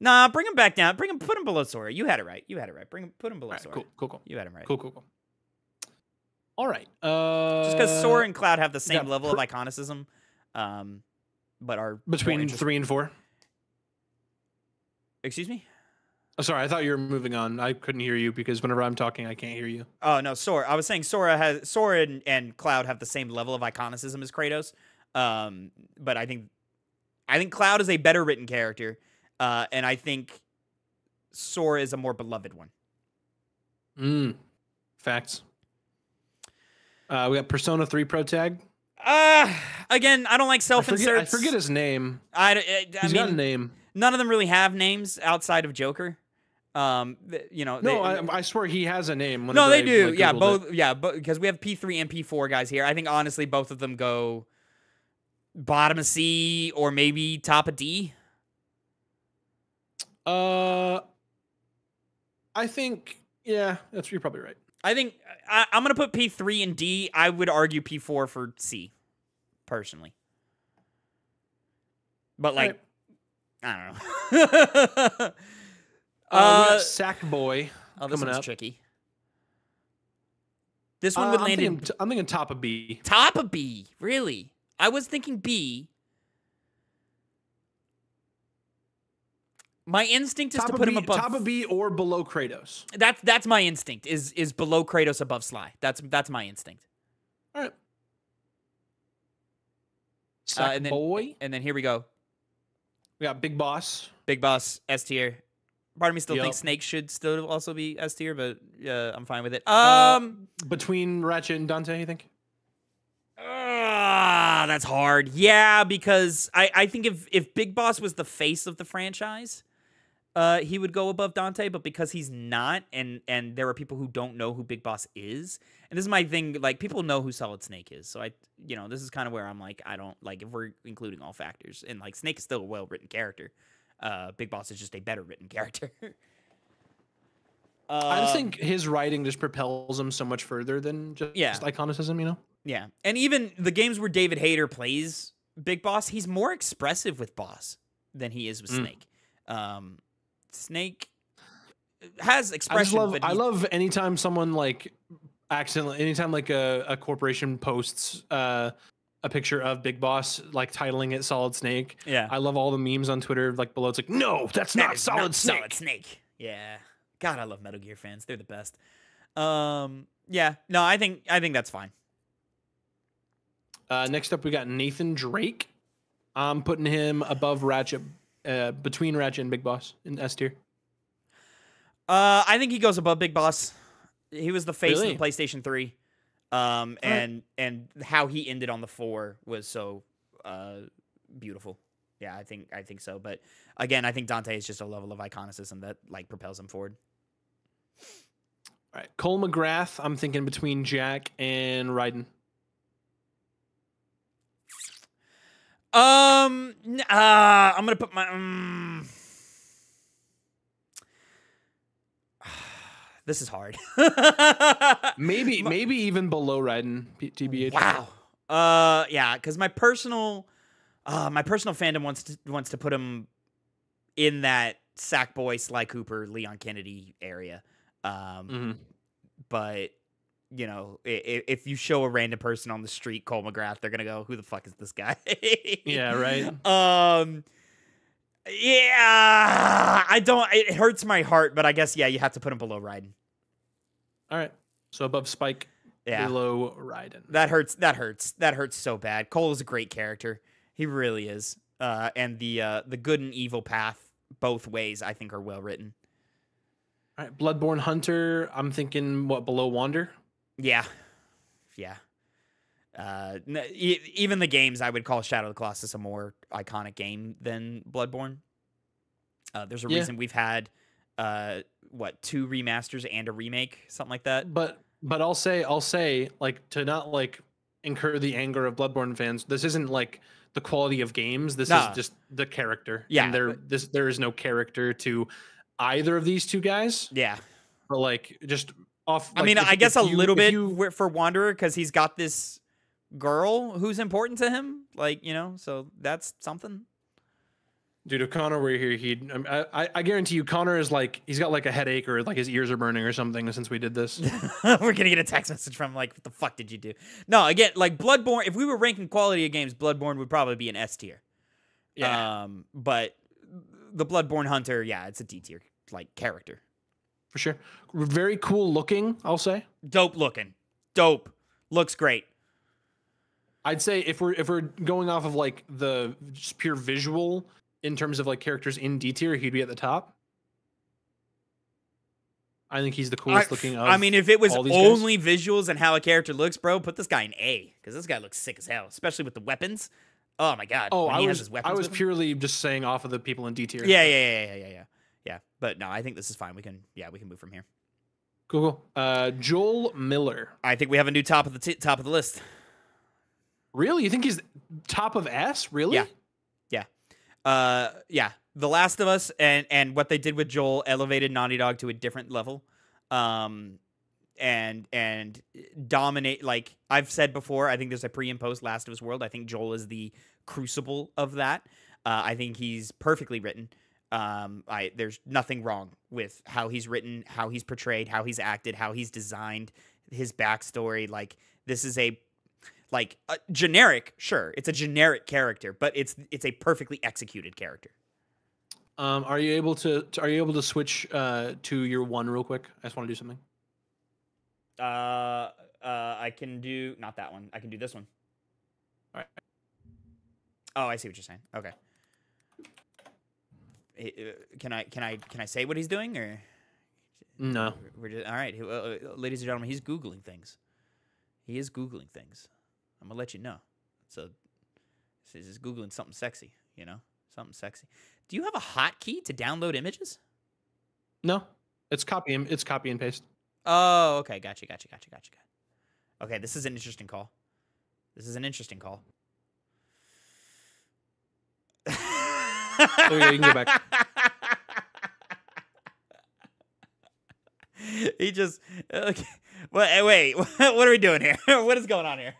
Nah, bring him back down. Bring him, put him below Sora. You had it right. You had it right. Bring him, put him below right, Sora. Cool, cool, cool. You had him right. Cool, cool, cool. All right. Uh, Just because Sora and Cloud have the same level of iconicism, um, but are between three and four. Excuse me. Oh, sorry, I thought you were moving on. I couldn't hear you because whenever I'm talking, I can't hear you. Oh no, Sora. I was saying Sora has Sora and, and Cloud have the same level of iconicism as Kratos, um, but I think I think Cloud is a better written character uh, and I think Sora is a more beloved one. Mm. Facts. Uh, we got Persona 3 Pro Tag. Uh, again, I don't like self inserts. I, forget, I forget his name. I, I, I He's mean, got a name. None of them really have names outside of Joker. Um, you know. No, they, I, I, swear he has a name. No, they do. Like, yeah, both. It. Yeah, because we have P three and P four guys here. I think honestly, both of them go bottom of C or maybe top of D. Uh, I think yeah, that's you're probably right. I think I, am gonna put P three and D. I would argue P four for C, personally. But like, right. I don't know. uh, uh, Sack Boy. Oh, this one's up. tricky. This one uh, would land in. I'm thinking top of B. Top of B, really? I was thinking B, My instinct is top to put B, him above top of B or below Kratos. That's that's my instinct is is below Kratos above Sly. That's that's my instinct. All right. Uh, and then, boy. And then here we go. We got Big Boss. Big Boss S tier. Part of me still yep. thinks Snake should still also be S tier, but uh, I'm fine with it. Uh, um, uh, between Ratchet and Dante, you think? Ah, uh, that's hard. Yeah, because I, I think if if Big Boss was the face of the franchise, uh, he would go above Dante, but because he's not, and and there are people who don't know who Big Boss is, and this is my thing. Like people know who Solid Snake is, so I, you know, this is kind of where I'm like, I don't like if we're including all factors, and like Snake is still a well written character. Uh, Big Boss is just a better written character. uh, I just um, think his writing just propels him so much further than just, yeah. just iconicism, you know. Yeah, and even the games where David Hayter plays Big Boss, he's more expressive with Boss than he is with mm. Snake. Um, Snake has expression. I love, I love anytime someone like accidentally, anytime like a, a corporation posts uh, a picture of Big Boss, like titling it Solid Snake. Yeah. I love all the memes on Twitter, like below it's like, no, that's that not Solid not Snake. Solid Snake. Yeah. God, I love Metal Gear fans. They're the best. Um, yeah. No, I think I think that's fine. Uh, next up, we got Nathan Drake. I'm putting him above Ratchet uh, between Ratchet and Big Boss in S tier? Uh, I think he goes above Big Boss. He was the face really? of the PlayStation Three, um, and right. and how he ended on the four was so uh, beautiful. Yeah, I think I think so. But again, I think Dante is just a level of iconicism that like propels him forward. All right, Cole McGrath. I'm thinking between Jack and Ryden. Um, uh, I'm gonna put my. Um, this is hard. maybe, maybe even below Raiden, TBH. Wow. Uh, yeah, because my personal, uh, my personal fandom wants to wants to put him in that Sackboy, Sly Cooper, Leon Kennedy area. Um, mm -hmm. but you know, if, if you show a random person on the street Cole McGrath, they're gonna go, "Who the fuck is this guy?" yeah, right. Um, yeah, I don't. It hurts my heart, but I guess yeah, you have to put him below Ryden. All right, so above Spike, yeah. below Ryden. That hurts. That hurts. That hurts so bad. Cole is a great character. He really is. Uh, and the uh, the good and evil path both ways, I think, are well written. All right, Bloodborne Hunter. I'm thinking what below Wander. Yeah. Yeah. Uh, even the games I would call Shadow of the Colossus a more iconic game than Bloodborne. Uh, there's a yeah. reason we've had uh, what two remasters and a remake, something like that. But but I'll say I'll say like to not like incur the anger of Bloodborne fans. This isn't like the quality of games. This no. is just the character. Yeah, and there this there is no character to either of these two guys. Yeah, but like just off. Like, I mean, if, I guess a you, little bit you, for Wanderer because he's got this girl who's important to him. Like you know, so that's something. Dude, if Connor were here, he'd. I, I, I, guarantee you, Connor is like he's got like a headache or like his ears are burning or something since we did this. we're gonna get a text message from like, what the fuck did you do? No, again, like Bloodborne. If we were ranking quality of games, Bloodborne would probably be an S tier. Yeah. Um, but the Bloodborne Hunter, yeah, it's a D tier like character for sure. Very cool looking, I'll say. Dope looking. Dope. Looks great. I'd say if we're if we're going off of like the just pure visual in terms of like characters in D tier, he'd be at the top. I think he's the coolest I, looking. I mean, if it was only guys. visuals and how a character looks, bro, put this guy in A because this guy looks sick as hell, especially with the weapons. Oh my god! Oh, I was, I was purely just saying off of the people in D tier. Yeah, yeah, yeah, yeah, yeah, yeah yeah. But no, I think this is fine. We can yeah, we can move from here. Cool. Uh, Joel Miller. I think we have a new top of the t- top of the list. Really? You think he's top of S? Really? Yeah. Yeah. Uh, yeah. The Last of Us and and what they did with Joel elevated Naughty Dog to a different level. Um, and and dominate like I've said before, I think there's a pre and post Last of Us world. I think Joel is the crucible of that. Uh, I think he's perfectly written. Um, I there's nothing wrong with how he's written, how he's portrayed, how he's acted, how he's designed his backstory. Like this is a like a generic, sure, it's a generic character, but it's it's a perfectly executed character. Um, are you able to, to, are you able to switch uh, to your one real quick? I just want to do something. Uh, uh, I can do not that one. I can do this one. All right. Oh, I see what you're saying. Okay. Uh, can I can I can I say what he's doing or? No. We're just all right, uh, ladies and gentlemen. He's googling things. He is googling things. I'm gonna let you know. So, he's just googling something sexy. You know, something sexy. Do you have a hotkey to download images? No, it's copy. And, it's copy and paste. Oh, okay. Gotcha. Gotcha. Gotcha. Gotcha. Okay, this is an interesting call. This is an interesting call. there you go. You can go back. he just. Okay. Eh, wait, wait. What are we doing here? what is going on here?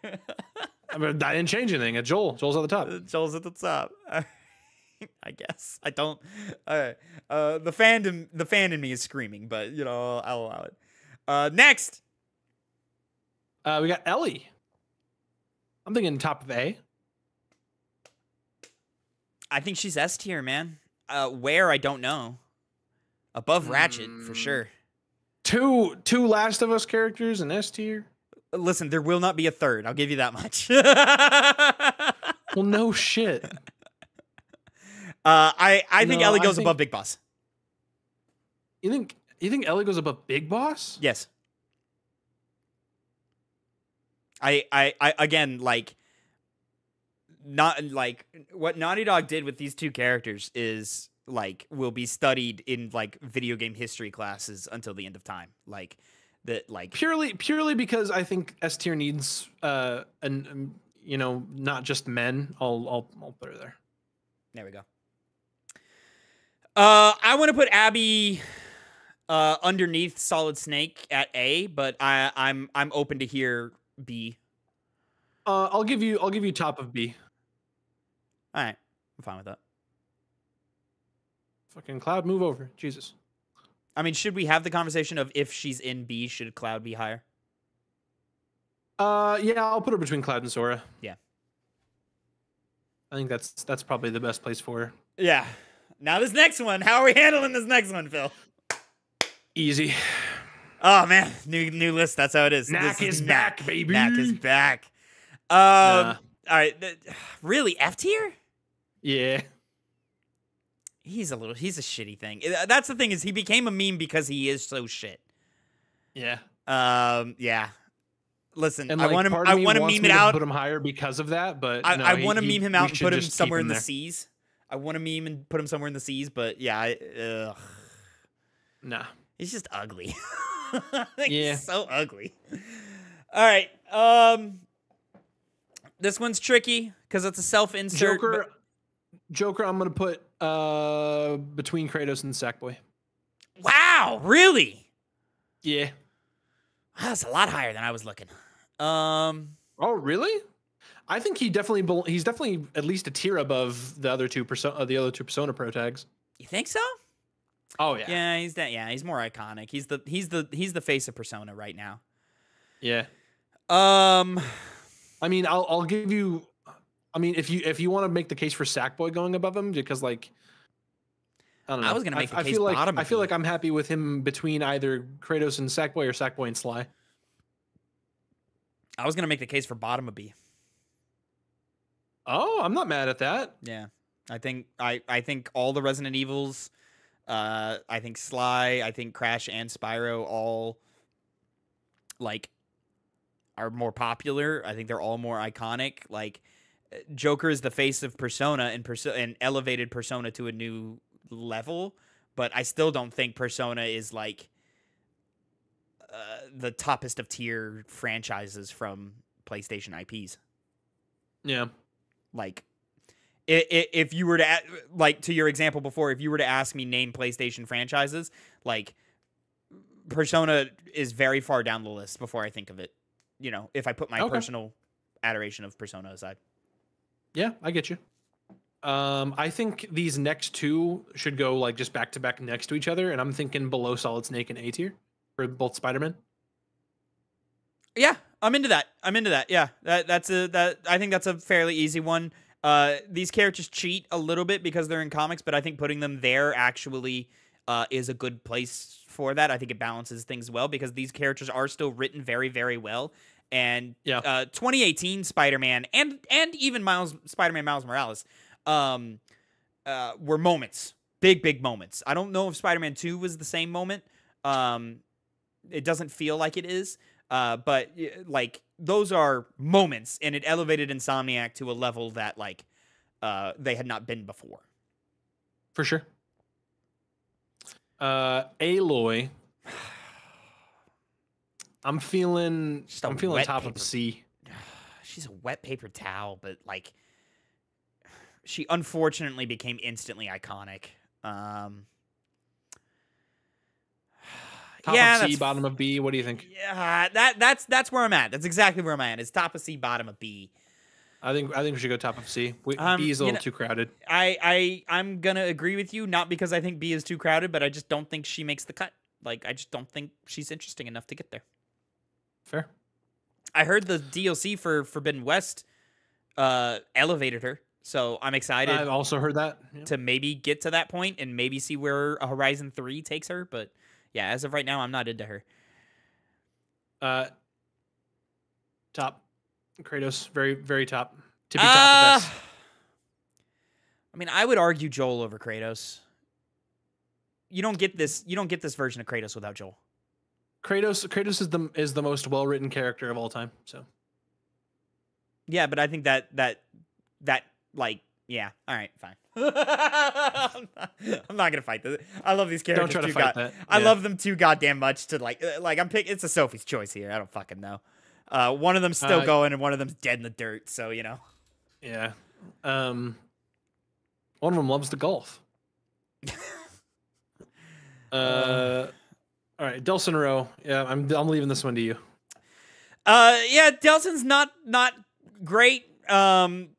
I, mean, I didn't change anything. At Joel. Joel's at the top. Joel's at the top. I guess I don't. Uh, the fandom, the fan in me is screaming, but you know I'll, I'll allow it. Uh, next, uh, we got Ellie. I'm thinking top of A. I think she's S tier, man. Uh, where I don't know. Above Ratchet for hmm. sure. Two two Last of Us characters in S tier. Listen, there will not be a third. I'll give you that much. well, no shit. Uh, I I think no, Ellie goes think, above Big Boss. You think you think Ellie goes above Big Boss? Yes. I I I again like not like what Naughty Dog did with these two characters is like will be studied in like video game history classes until the end of time. Like that, like purely purely because I think S tier needs uh and um, you know not just men. I'll I'll I'll put her there. There we go. Uh, I want to put Abby uh, underneath Solid Snake at A, but I, I'm I'm open to hear B. Uh, i will give you I'll give you top of B. All right, I'm fine with that. Fucking Cloud, move over, Jesus. I mean, should we have the conversation of if she's in B, should Cloud be higher? Uh, yeah, I'll put her between Cloud and Sora. Yeah. I think that's that's probably the best place for her. Yeah. Now this next one, how are we handling this next one, Phil? Easy. Oh man, new new list. That's how it is. Knack is, is back, back, baby. Knack is back. Um, nah. all right. Really, F tier? Yeah. He's a little he's a shitty thing. Uh, that's the thing is he became a meme because he is so shit. Yeah. Um yeah. Listen, and, like, I want to I want to meme it out. Put him higher because of that, but I, no, I want to meme him out and put him somewhere him in the seas. I want to meme and put him somewhere in the seas, but yeah, I, ugh. nah, he's just ugly. yeah, so ugly. All right, um, this one's tricky because it's a self insert. Joker, Joker, I'm gonna put uh between Kratos and Sackboy. Wow, really? Yeah. That's a lot higher than I was looking. Um. Oh, really? I think he definitely he's definitely at least a tier above the other two persona uh, the other two persona pro tags. You think so? Oh yeah. Yeah, he's that. Yeah, he's more iconic. He's the he's the he's the face of persona right now. Yeah. Um. I mean, I'll I'll give you I mean, if you if you want to make the case for Sackboy going above him, because like I don't know. I was gonna make I, I feel like I feel like I'm happy with him between either Kratos and Sackboy or Sackboy and Sly. I was gonna make the case for Bottomaby. Oh, I'm not mad at that. Yeah, I think I I think all the Resident Evils, uh, I think Sly, I think Crash and Spyro all like are more popular. I think they're all more iconic. Like Joker is the face of Persona and Persona and elevated Persona to a new level, but I still don't think Persona is like uh, the toppest of tier franchises from PlayStation IPs. Yeah, like if you were to like to your example before, if you were to ask me name PlayStation franchises, like Persona is very far down the list before I think of it. You know, if I put my okay. personal adoration of Persona aside. Yeah, I get you. Um, I think these next two should go like just back to back next to each other, and I'm thinking below Solid Snake and A tier for both Spider Man. Yeah, I'm into that. I'm into that. Yeah, that that's a that I think that's a fairly easy one. Uh, these characters cheat a little bit because they're in comics, but I think putting them there actually uh, is a good place for that. I think it balances things well because these characters are still written very, very well, and yeah. uh, 2018 Spider-Man and and even Miles Spider-Man Miles Morales um, uh, were moments, big big moments. I don't know if Spider-Man 2 was the same moment. Um, it doesn't feel like it is, uh, but like those are moments, and it elevated Insomniac to a level that like uh, they had not been before. For sure. Uh, Aloy I'm feeling. Just I'm feeling top paper. of the sea. She's a wet paper towel, but like, she unfortunately became instantly iconic. Um, top yeah, of C, bottom of B. What do you think? Yeah, that that's that's where I'm at. That's exactly where I'm at. It's top of C, bottom of B. I think I think we should go top of C. We, um, B is a little know, too crowded. I I I'm gonna agree with you, not because I think B is too crowded, but I just don't think she makes the cut. Like I just don't think she's interesting enough to get there. Fair. I heard the DLC for Forbidden West uh, elevated her, so I'm excited. I've also heard that yeah. to maybe get to that point and maybe see where Horizon Three takes her. But yeah, as of right now, I'm not into her. Uh, top, Kratos, very very top, tippy top uh, of this. I mean, I would argue Joel over Kratos. You don't get this. You don't get this version of Kratos without Joel. Kratos Kratos is the is the most well written character of all time. So. Yeah, but I think that that that like yeah. All right, fine. I'm, not, I'm, not, gonna fight this. I love these characters. Don't try to fight God, that. Yeah. I love them too goddamn much to like uh, like I'm pick. It's a Sophie's choice here. I don't fucking know. Uh, one of them's still uh, going and one of them's dead in the dirt. So you know. Yeah. Um. One of them loves the golf. uh. uh all right, Delson Rowe. Yeah, I'm I'm leaving this one to you. Uh, yeah, Delson's not not great. Um,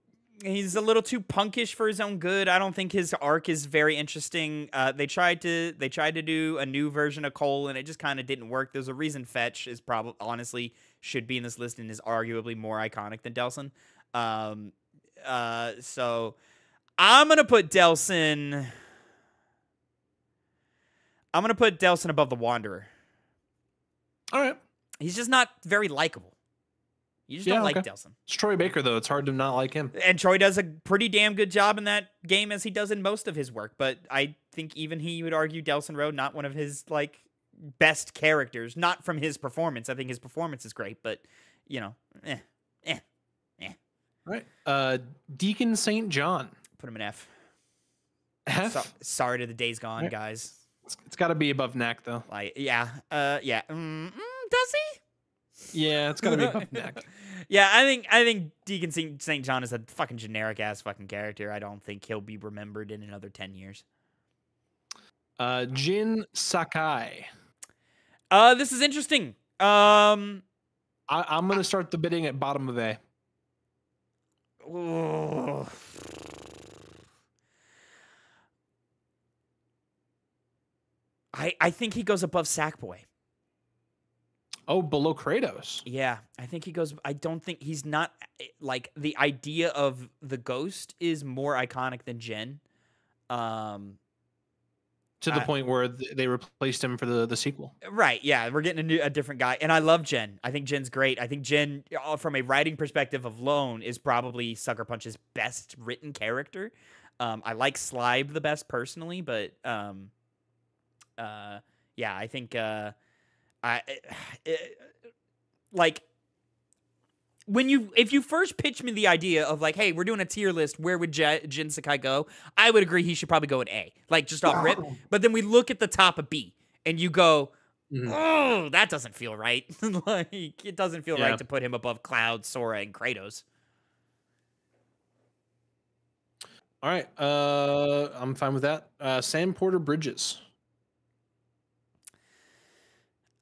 he's a little too punkish for his own good. I don't think his arc is very interesting. Uh, they tried to they tried to do a new version of Cole, and it just kind of didn't work. There's a reason Fetch is probably honestly should be in this list and is arguably more iconic than Delson. Um, uh, so I'm gonna put Delson. I'm gonna put Delson above the Wanderer. All right. He's just not very likable. You just yeah, don't like okay. Delson. It's Troy Baker though. It's hard to not like him. And Troy does a pretty damn good job in that game as he does in most of his work. But I think even he would argue Delson Road not one of his like best characters. Not from his performance. I think his performance is great, but you know, eh, eh, eh. Right. Uh, Deacon St. John. Put him in F. F. So sorry to the days gone, right. guys. It's, it's got to be above neck though. Like yeah, uh, yeah. Mm, mm, does he? Yeah, it's got to be above neck. Yeah, I think I think Deacon St. John is a fucking generic ass fucking character. I don't think he'll be remembered in another ten years. Uh, Jin Sakai. Uh, this is interesting. Um, I, am gonna start the bidding at bottom of A. Oh. I, I think he goes above Sackboy. Oh, below Kratos. Yeah, I think he goes. I don't think he's not like the idea of the ghost is more iconic than Jen. Um, to the I, point where they replaced him for the the sequel. Right. Yeah, we're getting a new a different guy, and I love Jen. I think Jen's great. I think Jen, uh, from a writing perspective of Lone, is probably Sucker Punch's best written character. Um, I like Slibe the best personally, but um, uh, yeah, I think uh, I eh, it, eh, like when you if you first pitch me the idea of like, hey, we're doing a tier list, where would J- Jin Sakai go? I would agree he should probably go at A, like just off rip. But then we look at the top of B, and you go, mm oh, that doesn't feel right. like it doesn't feel yeah. right to put him above Cloud, Sora, and Kratos. All right, uh, I'm fine with that. Uh, Sam Porter Bridges.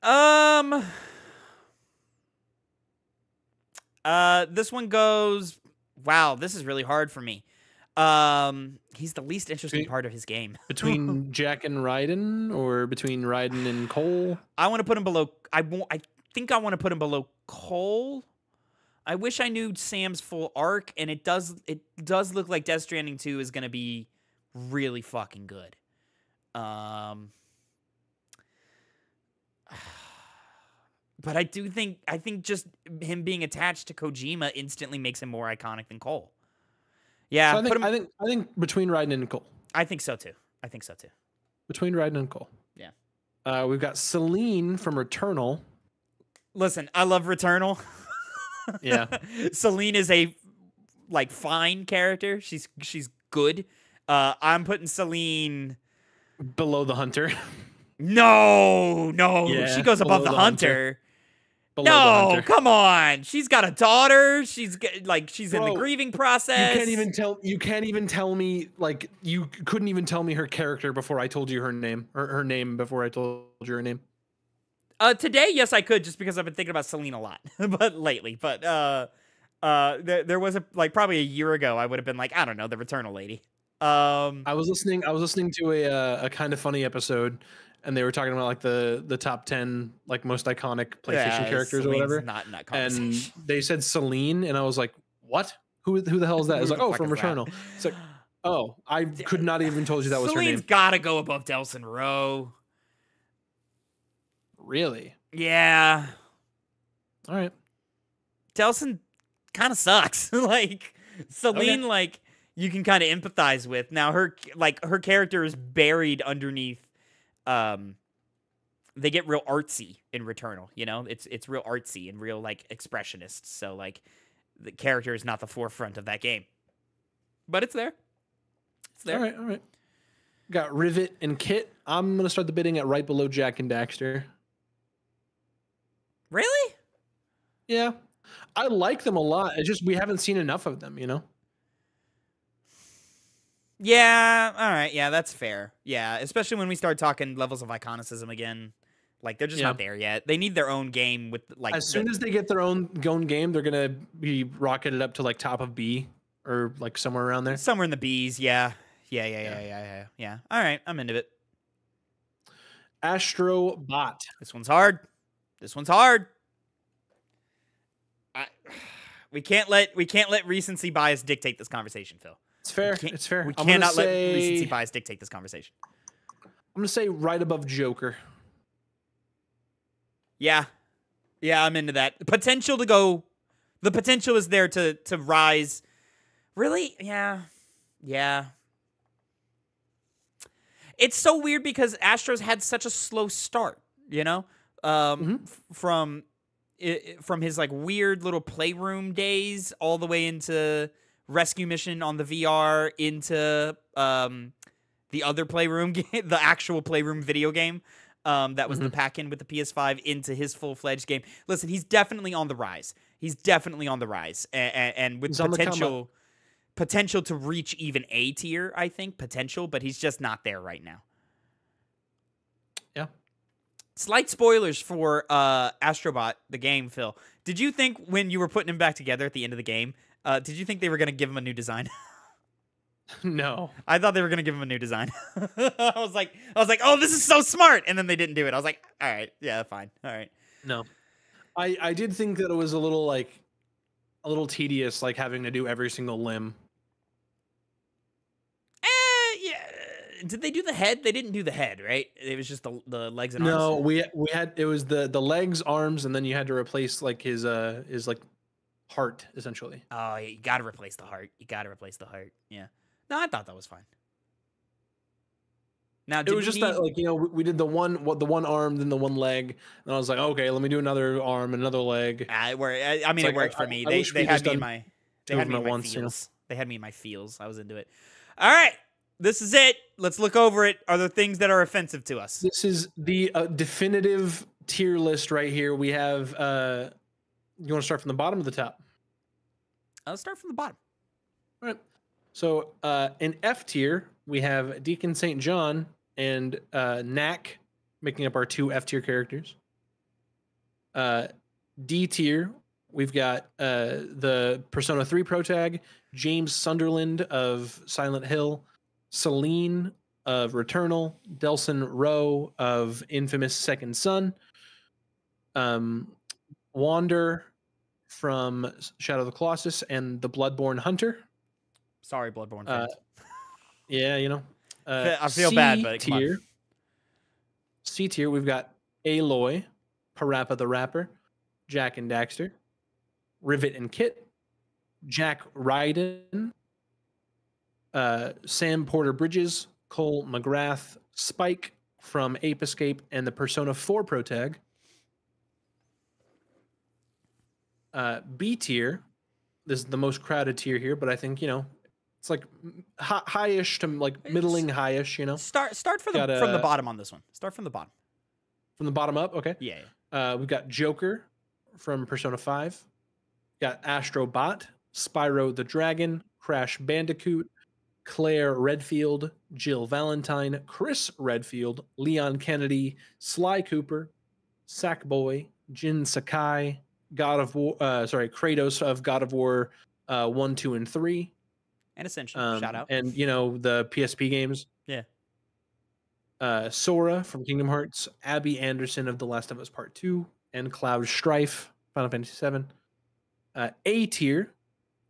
Um. Uh, this one goes. Wow, this is really hard for me. Um, he's the least interesting part of his game. between Jack and Ryden, or between Ryden and Cole. I want to put him below. I I think I want to put him below Cole. I wish I knew Sam's full arc, and it does it does look like Death Stranding two is going to be really fucking good. Um, But I do think I think just him being attached to Kojima instantly makes him more iconic than Cole. Yeah, so I, think, him, I think I think between Ryden and Cole. I think so too. I think so too. Between Ryden and Cole. Yeah. Uh, we've got Celine from Returnal. Listen, I love Returnal. yeah. Celine is a like fine character. She's she's good. Uh, I'm putting Celine below the hunter. No, no, yeah, she goes above the, the hunter. hunter no, come on. She's got a daughter. She's like she's Bro, in the grieving process. You can't even tell. You can't even tell me like you couldn't even tell me her character before I told you her name or her name before I told you her name. Uh, today, yes, I could just because I've been thinking about Celine a lot, but lately. But uh, uh, there, there was a like probably a year ago, I would have been like, I don't know, the Returnal lady. Um, I was listening. I was listening to a uh, a kind of funny episode, and they were talking about like the the top 10 like most iconic PlayStation yeah, characters Celine's or whatever. Not in that And they said Celine and I was like, "What? Who who the hell is that?" It's like, "Oh, from Returnal." It's like, "Oh, I could not even told you that was Celine's her name." got to go above Delson Rowe. Really? Yeah. All right. Delson kind of sucks. like Celine okay. like you can kind of empathize with. Now her like her character is buried underneath um, they get real artsy in Returnal. You know, it's it's real artsy and real like expressionist. So like, the character is not the forefront of that game, but it's there. It's there. All right, all right. Got Rivet and Kit. I'm gonna start the bidding at right below Jack and Daxter. Really? Yeah, I like them a lot. It's just we haven't seen enough of them. You know. Yeah, all right. Yeah, that's fair. Yeah, especially when we start talking levels of iconicism again. Like they're just yeah. not there yet. They need their own game with like As soon the, as they get their own own game, they're going to be rocketed up to like top of B or like somewhere around there. Somewhere in the Bs, yeah. Yeah, yeah, yeah, yeah, yeah. Yeah. yeah. All right, I'm into it. Astrobot. This one's hard. This one's hard. I we can't let we can't let recency bias dictate this conversation, Phil. It's fair. It's fair. We I'm cannot let say, recency bias dictate this conversation. I'm gonna say right above Joker. Yeah, yeah, I'm into that. The potential to go, the potential is there to to rise. Really? Yeah, yeah. It's so weird because Astros had such a slow start. You know, um, mm -hmm. from it, from his like weird little playroom days all the way into rescue mission on the VR into um, the other Playroom game, the actual Playroom video game. Um, that was mm-hmm. the pack in with the PS5 into his full fledged game. Listen, he's definitely on the rise. He's definitely on the rise, and, and, and with he's potential potential to reach even A tier. I think potential, but he's just not there right now. Yeah. Slight spoilers for uh, Astrobot, the game, Phil. Did you think when you were putting him back together at the end of the game uh, did you think they were going to give him a new design? no, I thought they were going to give him a new design. I was like, I was like, oh, this is so smart, and then they didn't do it. I was like, all right, yeah, fine, all right. No, I I did think that it was a little like a little tedious, like having to do every single limb. Eh, yeah. Did they do the head? They didn't do the head, right? It was just the, the legs and no, arms. No, we we had it was the the legs, arms, and then you had to replace like his uh his like heart essentially. Oh, you got to replace the heart. You got to replace the heart. Yeah. No, I thought that was fine. Now it was just need... that like you know we, did the one what the one arm then the one leg and I was like okay let me do another arm another leg. I, I, I mean it worked for me. I, they, they had me in my they had me in my once, feels. They had me in my feels. I was into it. All right, this is it. Let's look over it. Are there things that are offensive to us? This is the uh, definitive tier list right here. We have uh, you want to start from the bottom of the top? Uh, let's start from the bottom. All right. So uh, in F tier, we have Deacon St. John and uh, Knack making up our two F tier characters. Uh, D tier, we've got uh, the Persona 3 protag, James Sunderland of Silent Hill, Celine of Returnal, Delson Rowe of Infamous Second Son. Um, Wander from Shadow of the Colossus and the Bloodborne Hunter. Sorry, Bloodborne. Uh, yeah, you know. Uh, I feel C bad, but tier. C tier, we've got Aloy, Parappa the Rapper, Jack and Daxter, Rivet and Kit, Jack Ryden, uh, Sam Porter Bridges, Cole McGrath, Spike from Ape Escape, and the Persona 4 Pro Tag. Uh, B tier, this is the most crowded tier here, but I think you know it's like highish to like middling highish. You know, start start from the a, from the bottom on this one. Start from the bottom. From the bottom up, okay. Yeah. yeah. Uh, we've got Joker from Persona Five. Got Astrobot, Spyro the Dragon, Crash Bandicoot, Claire Redfield, Jill Valentine, Chris Redfield, Leon Kennedy, Sly Cooper, Sackboy, Jin Sakai, God of War, uh, sorry, Kratos of God of War uh, 1, 2, and 3. And Ascension, um, shout out. And, you know, the PSP games. Yeah. Uh, Sora from Kingdom Hearts, Abby Anderson of The Last of Us Part 2, and Cloud Strife, Final Fantasy 7. Uh, A tier,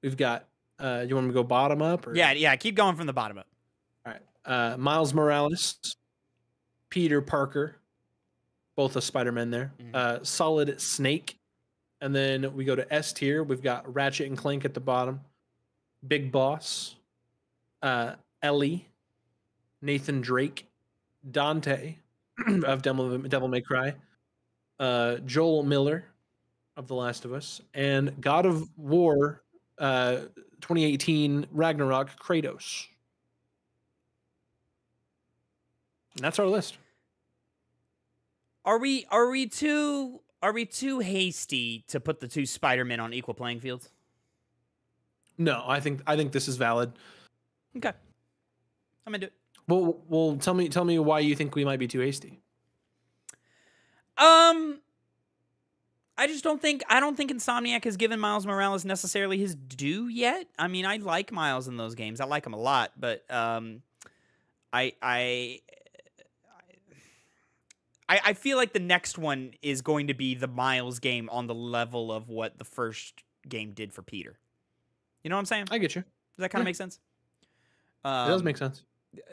we've got, uh, you want me to go bottom up? Or? Yeah, yeah, keep going from the bottom up. All right. Uh, Miles Morales, Peter Parker, both of Spider Man there. Mm-hmm. Uh, Solid Snake, and then we go to S tier. We've got Ratchet and Clank at the bottom, Big Boss, uh, Ellie, Nathan Drake, Dante of Devil, Devil May Cry, uh, Joel Miller of The Last of Us, and God of War uh, 2018 Ragnarok Kratos. And that's our list. Are we are we too are we too hasty to put the two Spider-Men on equal playing fields? No, I think I think this is valid. Okay. I'm into it. Well, well, tell me, tell me why you think we might be too hasty. Um, I just don't think I don't think Insomniac has given Miles Morales necessarily his due yet. I mean, I like Miles in those games. I like him a lot, but um, I I I, I feel like the next one is going to be the Miles game on the level of what the first game did for Peter. You know what I'm saying? I get you. Does that kind of yeah. make sense? Um, it does make um, sense.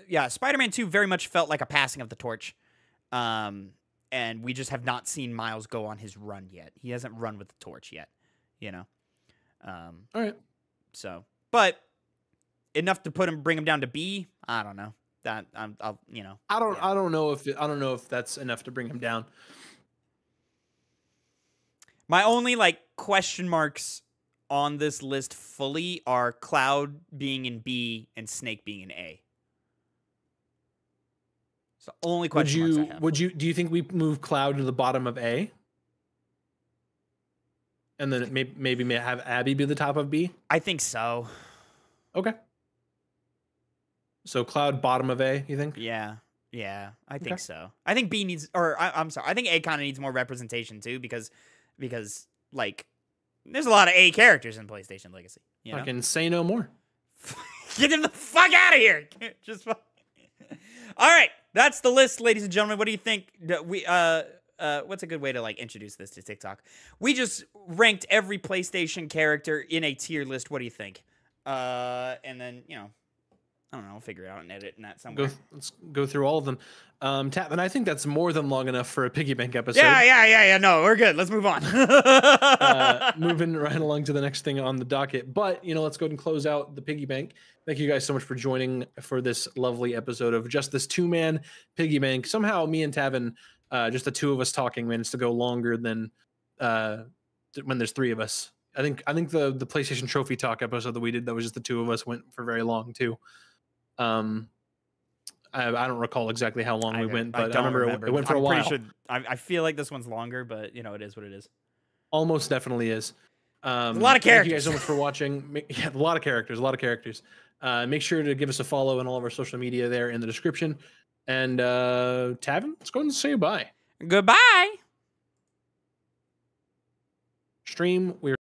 Yeah, Spider-Man 2 very much felt like a passing of the torch. Um, and we just have not seen Miles go on his run yet. He hasn't run with the torch yet, you know. Um, All right. So, but enough to put him, bring him down to B. I don't know that I'm, I'll, you know. I don't, yeah. I don't know if, I don't know if that's enough to bring him down. My only like question marks on this list fully are Cloud being in B and Snake being in A. It's the only question. Would you? Would you? Do you think we move Cloud to the bottom of A? And then maybe maybe may have Abby be the top of B. I think so. Okay. So Cloud bottom of A, you think? Yeah. Yeah, I think okay. so. I think B needs, or I, am sorry, I think A kind of needs more representation too, because, because like, there's a lot of A characters in PlayStation Legacy. You know? I can say no more. Get him the fuck out of here! Just. All right, that's the list, ladies and gentlemen. What do you think? We uh. Uh, what's a good way to like introduce this to TikTok? We just ranked every PlayStation character in a tier list. What do you think? Uh, and then you know, I don't know. I'll figure it out and edit that somewhere. Go, let's go through all of them. Um, I think that's more than long enough for a piggy bank episode. Yeah, yeah, yeah, yeah. No, we're good. Let's move on. uh, moving right along to the next thing on the docket. But, you know, let's go ahead and close out the piggy bank. Thank you guys so much for joining for this lovely episode of just this two man piggy bank. Somehow, me and Tavin, uh, just the two of us talking, managed to go longer than uh, when there's three of us. I think I think the the PlayStation Trophy Talk episode that we did that was just the two of us went for very long too. Um, I, I don't recall exactly how long I we went, but I, I remember, remember, it went for am a while. Sure, I, I feel like this one's longer, but you know it is what it is. Almost definitely is. Um, a lot of characters. Thank you guys so much for watching. Yeah, a lot of characters. A lot of characters. Uh, make sure to give us a follow on all of our social media there in the description. And uh, Tavin, let's go and say goodbye. Goodbye. Stream. We're